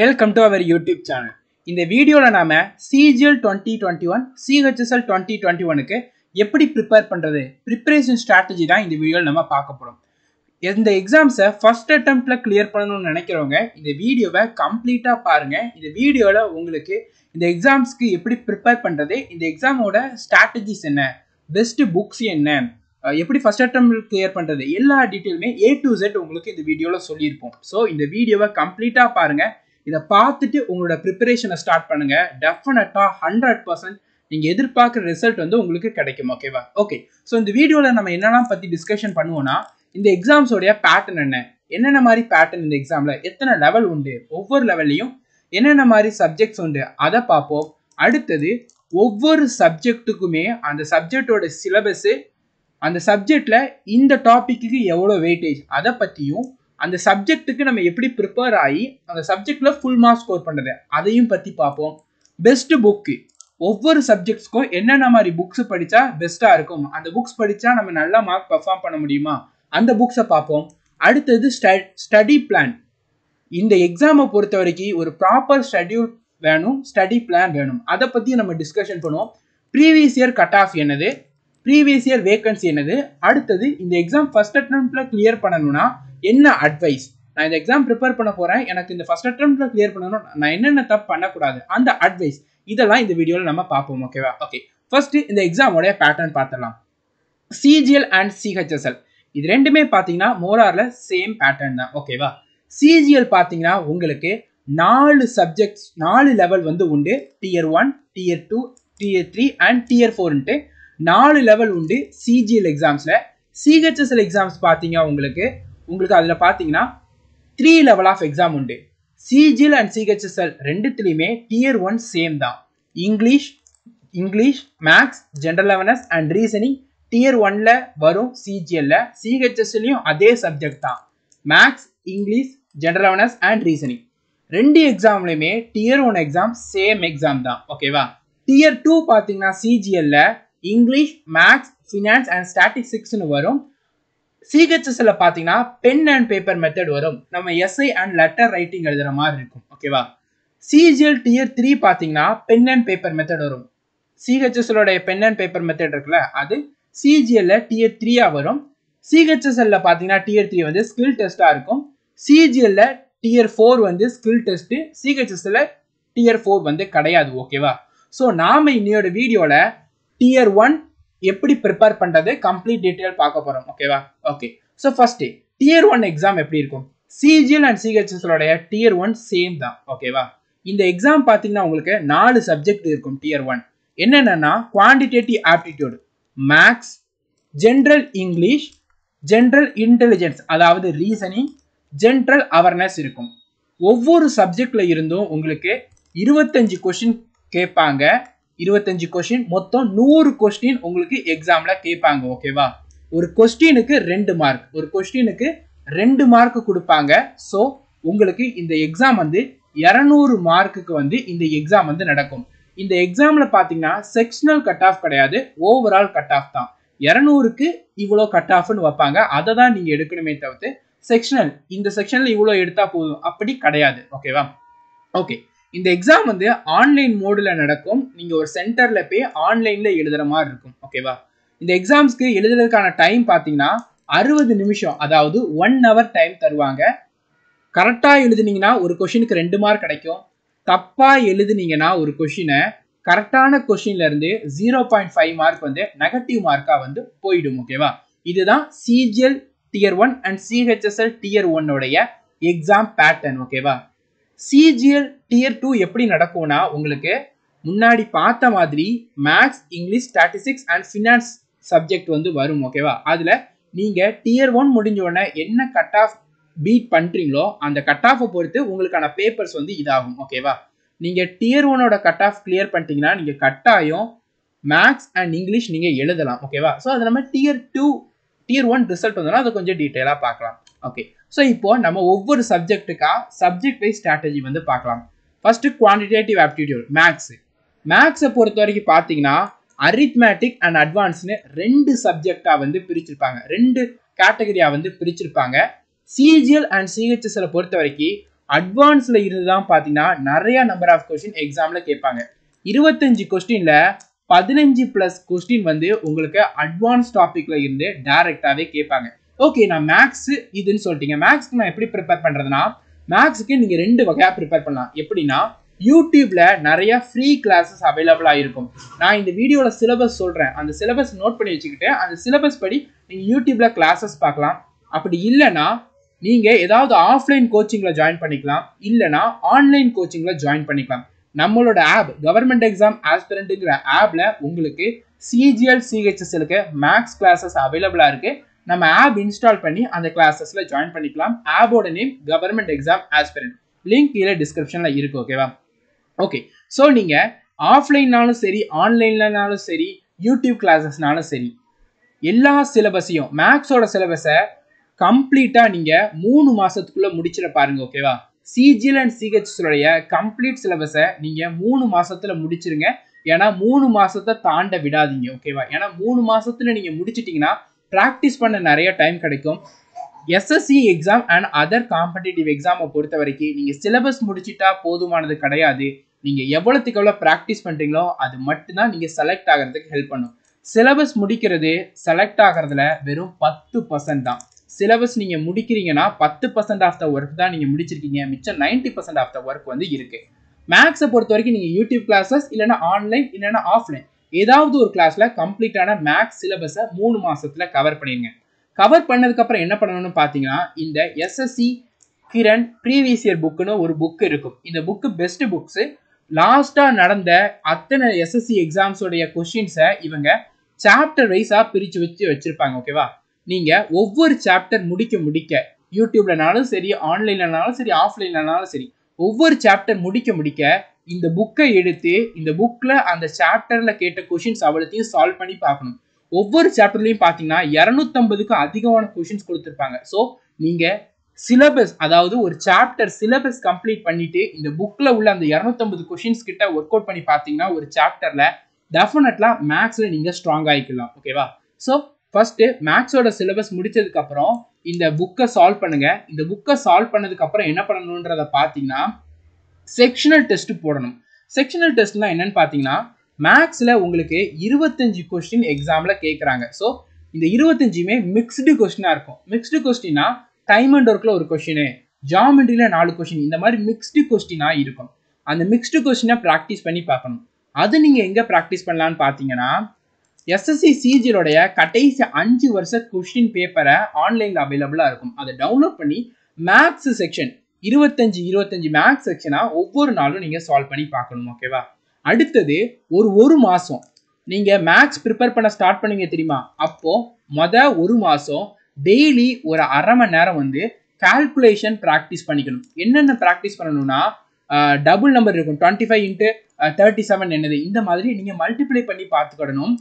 welcome to our YouTube channel இந்த வீடியோவில் நாம் CGL twenty twenty one CHSL twenty twenty ஒனுக்கு எப்படி ப்ரிப்பேர் பண்ணுறது ப்ரிப்பரேஷன் ஸ்ட்ராட்டஜி தான் இந்த வீடியோவில் நம்ம பார்க்க போகிறோம் இந்த எக்ஸாம்ஸை ஃபஸ்ட் அட்டம்ப்டில் கிளியர் பண்ணணும்னு நினைக்கிறவங்க இந்த வீடியோவை கம்ப்ளீட்டாக பாருங்கள் இந்த வீடியோவில் உங்களுக்கு இந்த எக்ஸாம்ஸ்க்கு எப்படி ப்ரிப்பேர் பண்ணுறது இந்த எக்ஸாமோட ஸ்ட்ராட்டஜிஸ் என்ன பெஸ்ட்டு புக்ஸ் என்ன எப்படி ஃபஸ்ட் அட்டம் கிளியர் பண்ணுறது எல்லா டீட்டெயிலுமே ஏ டு ஜெட் உங்களுக்கு இந்த வீடியோவில் சொல்லியிருப்போம் ஸோ இந்த வீடியோவை கம்ப்ளீட்டாக பாருங்கள் இதை பார்த்துட்டு உங்களோட ப்ரிப்பரேஷனை ஸ்டார்ட் பண்ணுங்க டெஃபினட்டாக ஹண்ட்ரட் பர்சன்ட் நீங்கள் எதிர்பார்க்குற ரிசல்ட் வந்து உங்களுக்கு கிடைக்கும் ஓகேவா ஓகே ஸோ இந்த வீடியோவில் நம்ம என்னெல்லாம் பற்றி டிஸ்கஷன் பண்ணுவோம்னா இந்த எக்ஸாம்ஸோடைய பேட்டர்ன் என்ன என்னென்ன மாதிரி பேட்டர்ன் இந்த எக்ஸாமில் எத்தனை லெவல் உண்டு ஒவ்வொரு லெவல்லையும் என்னென்ன மாதிரி சப்ஜெக்ட்ஸ் உண்டு அதை பார்ப்போம் அடுத்தது ஒவ்வொரு சப்ஜெக்ட்டுக்குமே அந்த சப்ஜெக்டோட சிலபஸ்ஸு அந்த சப்ஜெக்டில் இந்த டாப்பிக்கு எவ்வளோ வெயிட்டேஜ் அதை பற்றியும் அந்த சப்ஜெக்ட்டுக்கு நம்ம எப்படி ப்ரிப்பேர் ஆகி அந்த சப்ஜெக்டில் ஃபுல் மார்க் ஸ்கோர் பண்ணுறது அதையும் பற்றி பார்ப்போம் பெஸ்ட்டு புக்கு ஒவ்வொரு சப்ஜெக்ட்ஸ்க்கும் என்னென்ன மாதிரி புக்ஸ் படித்தா பெஸ்ட்டாக இருக்கும் அந்த புக்ஸ் படித்தா நம்ம நல்லா மார்க் பர்ஃபார்ம் பண்ண முடியுமா அந்த புக்ஸை பார்ப்போம் அடுத்தது ஸ்டடி பிளான் இந்த எக்ஸாமை பொறுத்த வரைக்கும் ஒரு ப்ராப்பர் ஷெட்யூல் வேணும் ஸ்டடி பிளான் வேணும் அதை பற்றி நம்ம டிஸ்கஷன் பண்ணுவோம் ப்ரீவியஸ் இயர் கட் ஆஃப் என்னது ப்ரீவியஸ் இயர் வேகன்சி என்னது அடுத்தது இந்த எக்ஸாம் ஃபஸ்ட் அட்டம்ப்டில் கிளியர் பண்ணணும்னா என்ன அட்வைஸ் நான் இந்த எக்ஸாம் ப்ரிப்பேர் பண்ண போகிறேன் எனக்கு இந்த ஃபஸ்ட் அட்டம்ப்டில் கிளியர் பண்ணணும் நான் என்னென்ன தப்பு பண்ணக்கூடாது அந்த அட்வைஸ் இதெல்லாம் இந்த வீடியோவில் நம்ம பார்ப்போம் ஓகேவா ஓகே ஃபர்ஸ்ட் இந்த எக்ஸாமோடைய பேட்டர்ன் பார்த்துடலாம் சிஜிஎல் அண்ட் சிஹெச்எஸ்எல் இது ரெண்டுமே பார்த்தீங்கன்னா மோராரில் சேம் பேட்டர்ன் தான் ஓகேவா சிஜிஎல் பார்த்தீங்கன்னா உங்களுக்கு நாலு சப்ஜெக்ட்ஸ் நாலு லெவல் வந்து உண்டு tier one tier two tier three and tier ஃபோர்ன்ட்டு நாலு லெவல் உண்டு சிஜிஎல் எக்ஸாம்ஸில் சிஹெச்எஸ்எல் எக்ஸாம்ஸ் பார்த்தீங்கன்னா உங்களுக்கு உங்களுக்கு அதில் பார்த்தீங்கன்னா த்ரீ லெவல் ஆஃப் எக்ஸாம் உண்டு சிஜில் அண்ட் சிஹெச்எஸ்எல் ரெண்டுத்துலேயுமே டியர் ஒன் சேம் தான் English English maths general awareness and reasoning tier ஒனில் வரும் சிஜிஎல்ல சிஹெச்எஸ்எல்லையும் அதே சப்ஜெக்ட் தான் maths English general awareness and reasoning ரெண்டு எக்ஸாம்லையுமே tier one exam same exam தான் ஓகேவா டியர் டூ பார்த்தீங்கன்னா சிஜிஎல்ல இங்கிலீஷ் மேக்ஸ் ஃபினான்ஸ் அண்ட் ஸ்டாட்டிஸ்டிக்ஸ்னு வரும் சிஹெச்எஸ்ல பாத்தீங்கன்னா பென் அண்ட் பேப்பர் மெத்தட் வரும் நம்ம எஸ்ஐ அண்ட் லெட்டர் ரைட்டிங் எழுதுற மாதிரி இருக்கும் ஓகேவா சிஜிஎல் டியர் த்ரீ பாத்தீங்கன்னா பென் அண்ட் பேப்பர் மெத்தட் வரும் சிஹெச்எஸ்லோட பென் அண்ட் பேப்பர் மெத்தட் இருக்குல்ல அது சிஜிஎல்ல டியர் த்ரீயா வரும் சிஹெச்எஸ்எல்ல பாத்தீங்கன்னா டியர் த்ரீ வந்து ஸ்கில் டெஸ்டா இருக்கும் சிஜிஎல்ல டியர் ஃபோர் வந்து ஸ்கில் டெஸ்ட் சிஹெச்எஸ்ல டியர் ஃபோர் வந்து கிடையாது ஓகேவா ஸோ நாம இன்னையோட வீடியோவில் டியர் ஒன் எப்படி ப்ரிப்பேர் பண்ணுறது கம்ப்ளீட் டீட்டெயில் பார்க்க போகிறோம் ஓகேவா okay so first tier one exam எப்படி இருக்கும் சிஜிஎல் அண்ட் சிஹெச்எஸ்லோடைய டியர் ஒன் சேம் தான் ஓகேவா இந்த எக்ஸாம் பார்த்தீங்கன்னா உங்களுக்கு நாலு சப்ஜெக்ட் இருக்கும் டியர் ஒன் என்னென்னா quantitative aptitude maths general English general intelligence அதாவது ரீசனிங் ஜென்ரல் அவேர்னஸ் இருக்கும் ஒவ்வொரு சப்ஜெக்டில் இருந்தும் உங்களுக்கு இருபத்தஞ்சு கொஷின் கேட்பாங்க இருபத்தஞ்சு கொஸ்டின் மொத்தம் நூறு கொஸ்டின் உங்களுக்கு எக்ஸாம்ல கேட்பாங்க ஓகேவா ஒரு கொஸ்டினுக்கு ரெண்டு மார்க் ஒரு கொஸ்டினுக்கு ரெண்டு மார்க் கொடுப்பாங்க ஸோ உங்களுக்கு இந்த எக்ஸாம் வந்து இரநூறு மார்க்குக்கு வந்து இந்த எக்ஸாம் வந்து நடக்கும் இந்த எக்ஸாம்ல பார்த்தீங்கன்னா செக்ஷனல் கட் ஆஃப் கிடையாது ஓவரால் கட் ஆஃப் தான் இரநூறுக்கு இவ்வளோ கட் ஆஃப்னு வைப்பாங்க அதை தான் நீங்கள் எடுக்கணுமே தவிர்த்து செக்ஷனல் இந்த செக்ஷனில் இவ்வளோ எடுத்தால் போதும் அப்படி கிடையாது ஓகேவா ஓகே இந்த எக்ஸாம் வந்து ஆன்லைன் மோடில் நடக்கும் நீங்கள் ஒரு சென்டரில் போய் ஆன்லைனில் எழுதுகிற மாதிரி இருக்கும் ஓகேவா இந்த எக்ஸாம்ஸ்க்கு எழுதுறதுக்கான டைம் பார்த்தீங்கன்னா அறுபது நிமிஷம் அதாவது ஒன் ஹவர் டைம் தருவாங்க கரெக்டாக எழுதுனீங்கன்னா ஒரு கொஷினுக்கு ரெண்டு மார்க் கிடைக்கும் தப்பாக எழுதுனீங்கன்னா ஒரு கொஷினை கரெக்டான கொஷின்லேருந்து ஜீரோ பாயிண்ட் ஃபைவ் மார்க் வந்து நெகட்டிவ் மார்க்காக வந்து போயிடும் ஓகேவா இதுதான் CGL tier one and CHSL tier ஒன்னுடைய எக்ஸாம் பேட்டர்ன் ஓகேவா சிஜிஎல் டியர் டூ எப்படி நடக்கும்னா உங்களுக்கு முன்னாடி பார்த்த மாதிரி maths English statistics and finance subject வந்து வரும் ஓகேவா அதில் நீங்கள் டியர் ஒன் முடிஞ்ச உடனே என்ன கட் ஆஃப் பீட் பண்ணுறீங்களோ அந்த கட் ஆஃபை பொறுத்து உங்களுக்கான பேப்பர்ஸ் வந்து இதாகும் ஓகேவா நீங்கள் டியர் ஒனோட கட் ஆஃப் கிளியர் பண்ணிட்டீங்கன்னா நீங்கள் கட்டாயம் மேக்ஸ் அண்ட் இங்கிலீஷ் நீங்கள் எழுதலாம் ஓகேவா ஸோ அது நம்ம tier two tier one result வந்தோன்னா அதை கொஞ்சம் டீட்டெயிலாக பார்க்கலாம் ஓகே ஸோ இப்போ நம்ம ஒவ்வொரு சப்ஜெக்ட்டுக்காக சப்ஜெக்ட் வைஸ் ஸ்ட்ராட்டஜி வந்து பார்க்கலாம் ஃபஸ்ட்டு குவான்டிடேட்டிவ் ஆப்டிடியூட் மேக்ஸு மேக்ஸை பொறுத்த வரைக்கும் பார்த்தீங்கன்னா அரித்மேட்டிக் அண்ட் அட்வான்ஸ்னு ரெண்டு சப்ஜெக்டாக வந்து பிரிச்சிருப்பாங்க ரெண்டு கேட்டகரியாக வந்து பிரிச்சிருப்பாங்க சிஜிஎல் அண்ட் சிஹெச்எஸ்ல பொறுத்த வரைக்கும் அட்வான்ஸில் இருந்து தான் பார்த்தீங்கன்னா நிறையா நம்பர் ஆஃப் கொஸ்டின் எக்ஸாமில் கேட்பாங்க இருபத்தஞ்சு கொஸ்டினில் பதினஞ்சு ப்ளஸ் கொஸ்டின் வந்து உங்களுக்கு அட்வான்ஸ் டாப்பிக்கில் இருந்து டைரெக்டாகவே கேட்பாங்க ஓகே நான் மேக்ஸ் இதுன்னு சொல்லிட்டீங்க மேக்ஸ்க்கு நான் எப்படி ப்ரிப்பேர் பண்ணுறதுனா மேக்ஸுக்கு நீங்கள் ரெண்டு வகையாக ப்ரிப்பேர் பண்ணலாம் எப்படின்னா யூடியூப்ல நிறைய ஃப்ரீ கிளாஸஸ் அவைலபிளாக இருக்கும் நான் இந்த வீடியோவில் சிலபஸ் சொல்கிறேன் அந்த சிலபஸ் நோட் பண்ணி வச்சுக்கிட்டு அந்த சிலபஸ் படி நீங்கள் யூடியூப்ல கிளாஸஸ் பார்க்கலாம் அப்படி இல்லைன்னா நீங்கள் ஏதாவது ஆஃப்லைன் கோச்சிங்கில் ஜாயின் பண்ணிக்கலாம் இல்லைனா ஆன்லைன் கோச்சிங்கில் ஜாயின் பண்ணிக்கலாம் நம்மளோட ஆப் கவர்மெண்ட் எக்ஸாம் ஆஸ்பிரண்ட்டுங்கிற ஆப்பில் உங்களுக்கு சிஜிஎல் சிஹெச்எஸ்எலுக்கு மேக்ஸ் கிளாஸஸ் அவைலபிளாக இருக்குது நம்ம ஆப் இன்ஸ்டால் பண்ணி அந்த கிளாஸஸில் ஜாயின் பண்ணிக்கலாம் ஆப்போட name government exam aspirant link கீழே டிஸ்கிரிப்ஷனில் இருக்குது ஓகேவா ஓகே ஸோ நீங்கள் ஆஃப்லைன்னாலும் சரி ஆன்லைன்லனாலும் சரி யூடியூப் கிளாஸஸ்னாலும் சரி எல்லா சிலபஸையும் மேக்ஸோட சிலபஸை கம்ப்ளீட்டாக நீங்கள் மூணு மாதத்துக்குள்ளே முடிச்சிட பாருங்கள் ஓகேவா சிஜிஎல் அண்ட் சிஹெச்ஸோடைய கம்ப்ளீட் சிலபஸை நீங்கள் மூணு மாதத்தில் முடிச்சிருங்க ஏன்னா மூணு மாதத்தை தாண்ட விடாதீங்க ஓகேவா ஏன்னா மூணு மாதத்தில் நீங்கள் முடிச்சிட்டிங்கன்னா ப்ராக்டிஸ் பண்ண நிறைய டைம் கிடைக்கும் SSC exam and other competitive எக்ஸாமை பொறுத்த வரைக்கும் நீங்கள் சிலபஸ் முடிச்சிட்டா போதுமானது கிடையாது நீங்கள் எவ்வளோத்துக்கு எவ்வளோ ப்ராக்டிஸ் பண்ணுறீங்களோ அது மட்டும்தான் நீங்கள் செலக்ட் ஆகிறதுக்கு ஹெல்ப் பண்ணும் சிலபஸ் முடிக்கிறது செலக்ட் ஆகிறதுல வெறும் பத்து பர்சன்ட் தான் சிலபஸ் நீங்கள் முடிக்கிறீங்கன்னா பத்து பர்சன்ட் ஆஃப் த ஒர்க் தான் நீங்கள் முடிச்சிருக்கீங்க மிச்சம் ninety percent of the work வந்து இருக்குது மேக்ஸை பொறுத்த வரைக்கும் நீங்கள் யூடியூப் கிளாஸஸ் இல்லைனா ஆன்லைன் இல்லைனா ஆஃப்லைன் ஏதாவது ஒரு கிளாஸில் கம்ப்ளீட்டான மேக்ஸ் சிலபஸை மூணு மாதத்தில் கவர் பண்ணிடுங்க கவர் பண்ணதுக்கப்புறம் என்ன பண்ணணும்னு பார்த்தீங்கன்னா இந்த எஸ்எஸ்சி கிரண் ப்ரீவியஸ் இயர் புக்குன்னு ஒரு புக் இருக்கும் இந்த புக்கு பெஸ்ட்டு புக்ஸு லாஸ்ட்டாக நடந்த அத்தனை எஸ்எஸ்சி எக்ஸாம்ஸோடைய கொஷின்ஸை இவங்க சாப்டர் வைஸாக பிரித்து வச்சு வச்சுருப்பாங்க ஓகேவா நீங்கள் ஒவ்வொரு சாப்டர் முடிக்க முடிக்க யூடியூப்லனாலும் சரி ஆன்லைன்லனாலும் சரி ஆஃப்லைன்லனாலும் சரி ஒவ்வொரு சாப்டர் முடிக்க முடிக்க இந்த புக்கை எடுத்து இந்த புக்கில் அந்த சாப்டரில் கேட்ட கொஷின்ஸ் அவ்வளோத்தையும் சால்வ் பண்ணி பார்க்கணும் ஒவ்வொரு சாப்டர்லையும் பார்த்தீங்கன்னா இரநூத்தம்பதுக்கும் அதிகமான கொஷின்ஸ் கொடுத்துருப்பாங்க ஸோ நீங்கள் சிலபஸ் அதாவது ஒரு சாப்டர் சிலபஸ் கம்ப்ளீட் பண்ணிவிட்டு இந்த புக்கில் உள்ள அந்த இரநூத்தம்பது கொஷின்ஸ் கிட்ட ஒர்க் அவுட் பண்ணி பார்த்தீங்கன்னா ஒரு சாப்டரில் டெஃபினட்லாம் மேக்ஸில் நீங்கள் ஸ்ட்ராங் ஆகிக்கலாம் ஓகேவா ஸோ ஃபஸ்ட்டு மேக்ஸோட சிலபஸ் முடித்ததுக்கப்புறம் இந்த புக்கை சால்வ் பண்ணுங்கள் இந்த புக்கை சால்வ் பண்ணதுக்கப்புறம் என்ன பண்ணணுன்றதை பார்த்தீங்கன்னா செக்ஷனல் டெஸ்ட் போடணும் செக்ஷனல் டெஸ்ட்லாம் என்னன்னு பார்த்தீங்கன்னா மேக்ஸில் உங்களுக்கு இருபத்தஞ்சு கொஸ்டின் எக்ஸாமில் கேட்குறாங்க ஸோ இந்த இருபத்தஞ்சுமே மிக்ஸ்டு கொஸ்டினாக இருக்கும் மிக்ஸ்டு கொஸ்டினா டைம் அண்ட் ஒர்க்கில் ஒரு கொஸ்டினு ஜாமெண்ட்ரியில் நாலு கொஸ்டின் இந்த மாதிரி மிக்ஸ்டு கொஸ்டினாக இருக்கும் அந்த மிக்ஸ்டு கொஸ்டினை ப்ராக்டிஸ் பண்ணி பார்க்கணும் அது நீங்கள் எங்கே ப்ராக்டிஸ் பண்ணலான்னு பார்த்தீங்கன்னா எஸ்எஸ்சி சிஜியோடைய கடைசி அஞ்சு வருஷ கொஸ்டின் பேப்பரை ஆன்லைனில் அவைலபிளாக இருக்கும் அதை டவுன்லோட் பண்ணி மேக்ஸ் செக்ஷன் இருபத்தஞ்சு இருபத்தஞ்சு மேக்ஸ் செக்ஷனாக ஒவ்வொரு நாளும் நீங்கள் சால்வ் பண்ணி பார்க்கணும் ஓகேவா அடுத்தது ஒரு ஒரு மாதம் நீங்கள் மேக்ஸ் ப்ரிப்பேர் பண்ண ஸ்டார்ட் பண்ணீங்க தெரியுமா அப்போது மொதல் ஒரு மாதம் டெய்லி ஒரு அரை மணி நேரம் வந்து கால்குலேஷன் ப்ராக்டிஸ் பண்ணிக்கணும் என்னென்ன ப்ராக்டிஸ் பண்ணணும்னா டபுள் நம்பர் இருக்கும் twenty five into thirty seven என்னது இந்த மாதிரி நீங்கள் மல்டிப்ளை பண்ணி பார்த்துக்கிடணும்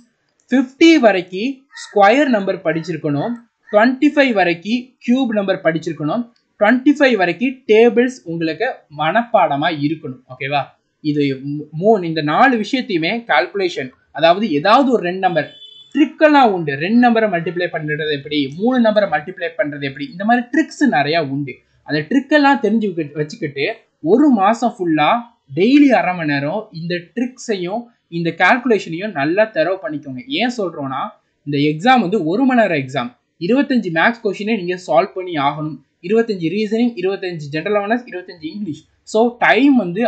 ஃபிஃப்டி வரைக்கும் ஸ்கொயர் நம்பர் படிச்சிருக்கணும் டுவெண்ட்டி ஃபைவ் வரைக்கும் கியூப் நம்பர் படிச்சிருக்கணும் டுவெண்ட்டி ஃபைவ் வரைக்கும் டேபிள்ஸ் உங்களுக்கு மனப்பாடமாக இருக்கணும் ஓகேவா இது மூணு இந்த நாலு விஷயத்தையுமே கால்குலேஷன் அதாவது ஏதாவது ஒரு ரெண்டு நம்பர் ட்ரிக்கெல்லாம் உண்டு ரெண்டு நம்பரை மல்டிப்ளை பண்ணுறது எப்படி மூணு நம்பரை மல்டிப்ளை பண்ணுறது எப்படி இந்த மாதிரி ட்ரிக்ஸ் நிறையா உண்டு அந்த ட்ரிக்கெல்லாம் தெரிஞ்சு வச்சுக்கிட்டு ஒரு மாதம் ஃபுல்லாக டெய்லி அரை மணி நேரம் இந்த ட்ரிக்ஸையும் இந்த கால்குலேஷனையும் நல்லா தெரவு பண்ணிக்கோங்க ஏன் சொல்கிறோன்னா இந்த எக்ஸாம் வந்து ஒரு மணி நேரம் எக்ஸாம் இருபத்தஞ்சி மேக்ஸ் கொஷினே நீங்கள் சால்வ் பண்ணி ஆகணும் இருபத்தஞ்சி ரீசனிங் இருபத்தஞ்சி ஜென்ரல் அவேர்னஸ் இருபத்தஞ்சி இங்கிலீஷ் ஸோ டைம் வந்து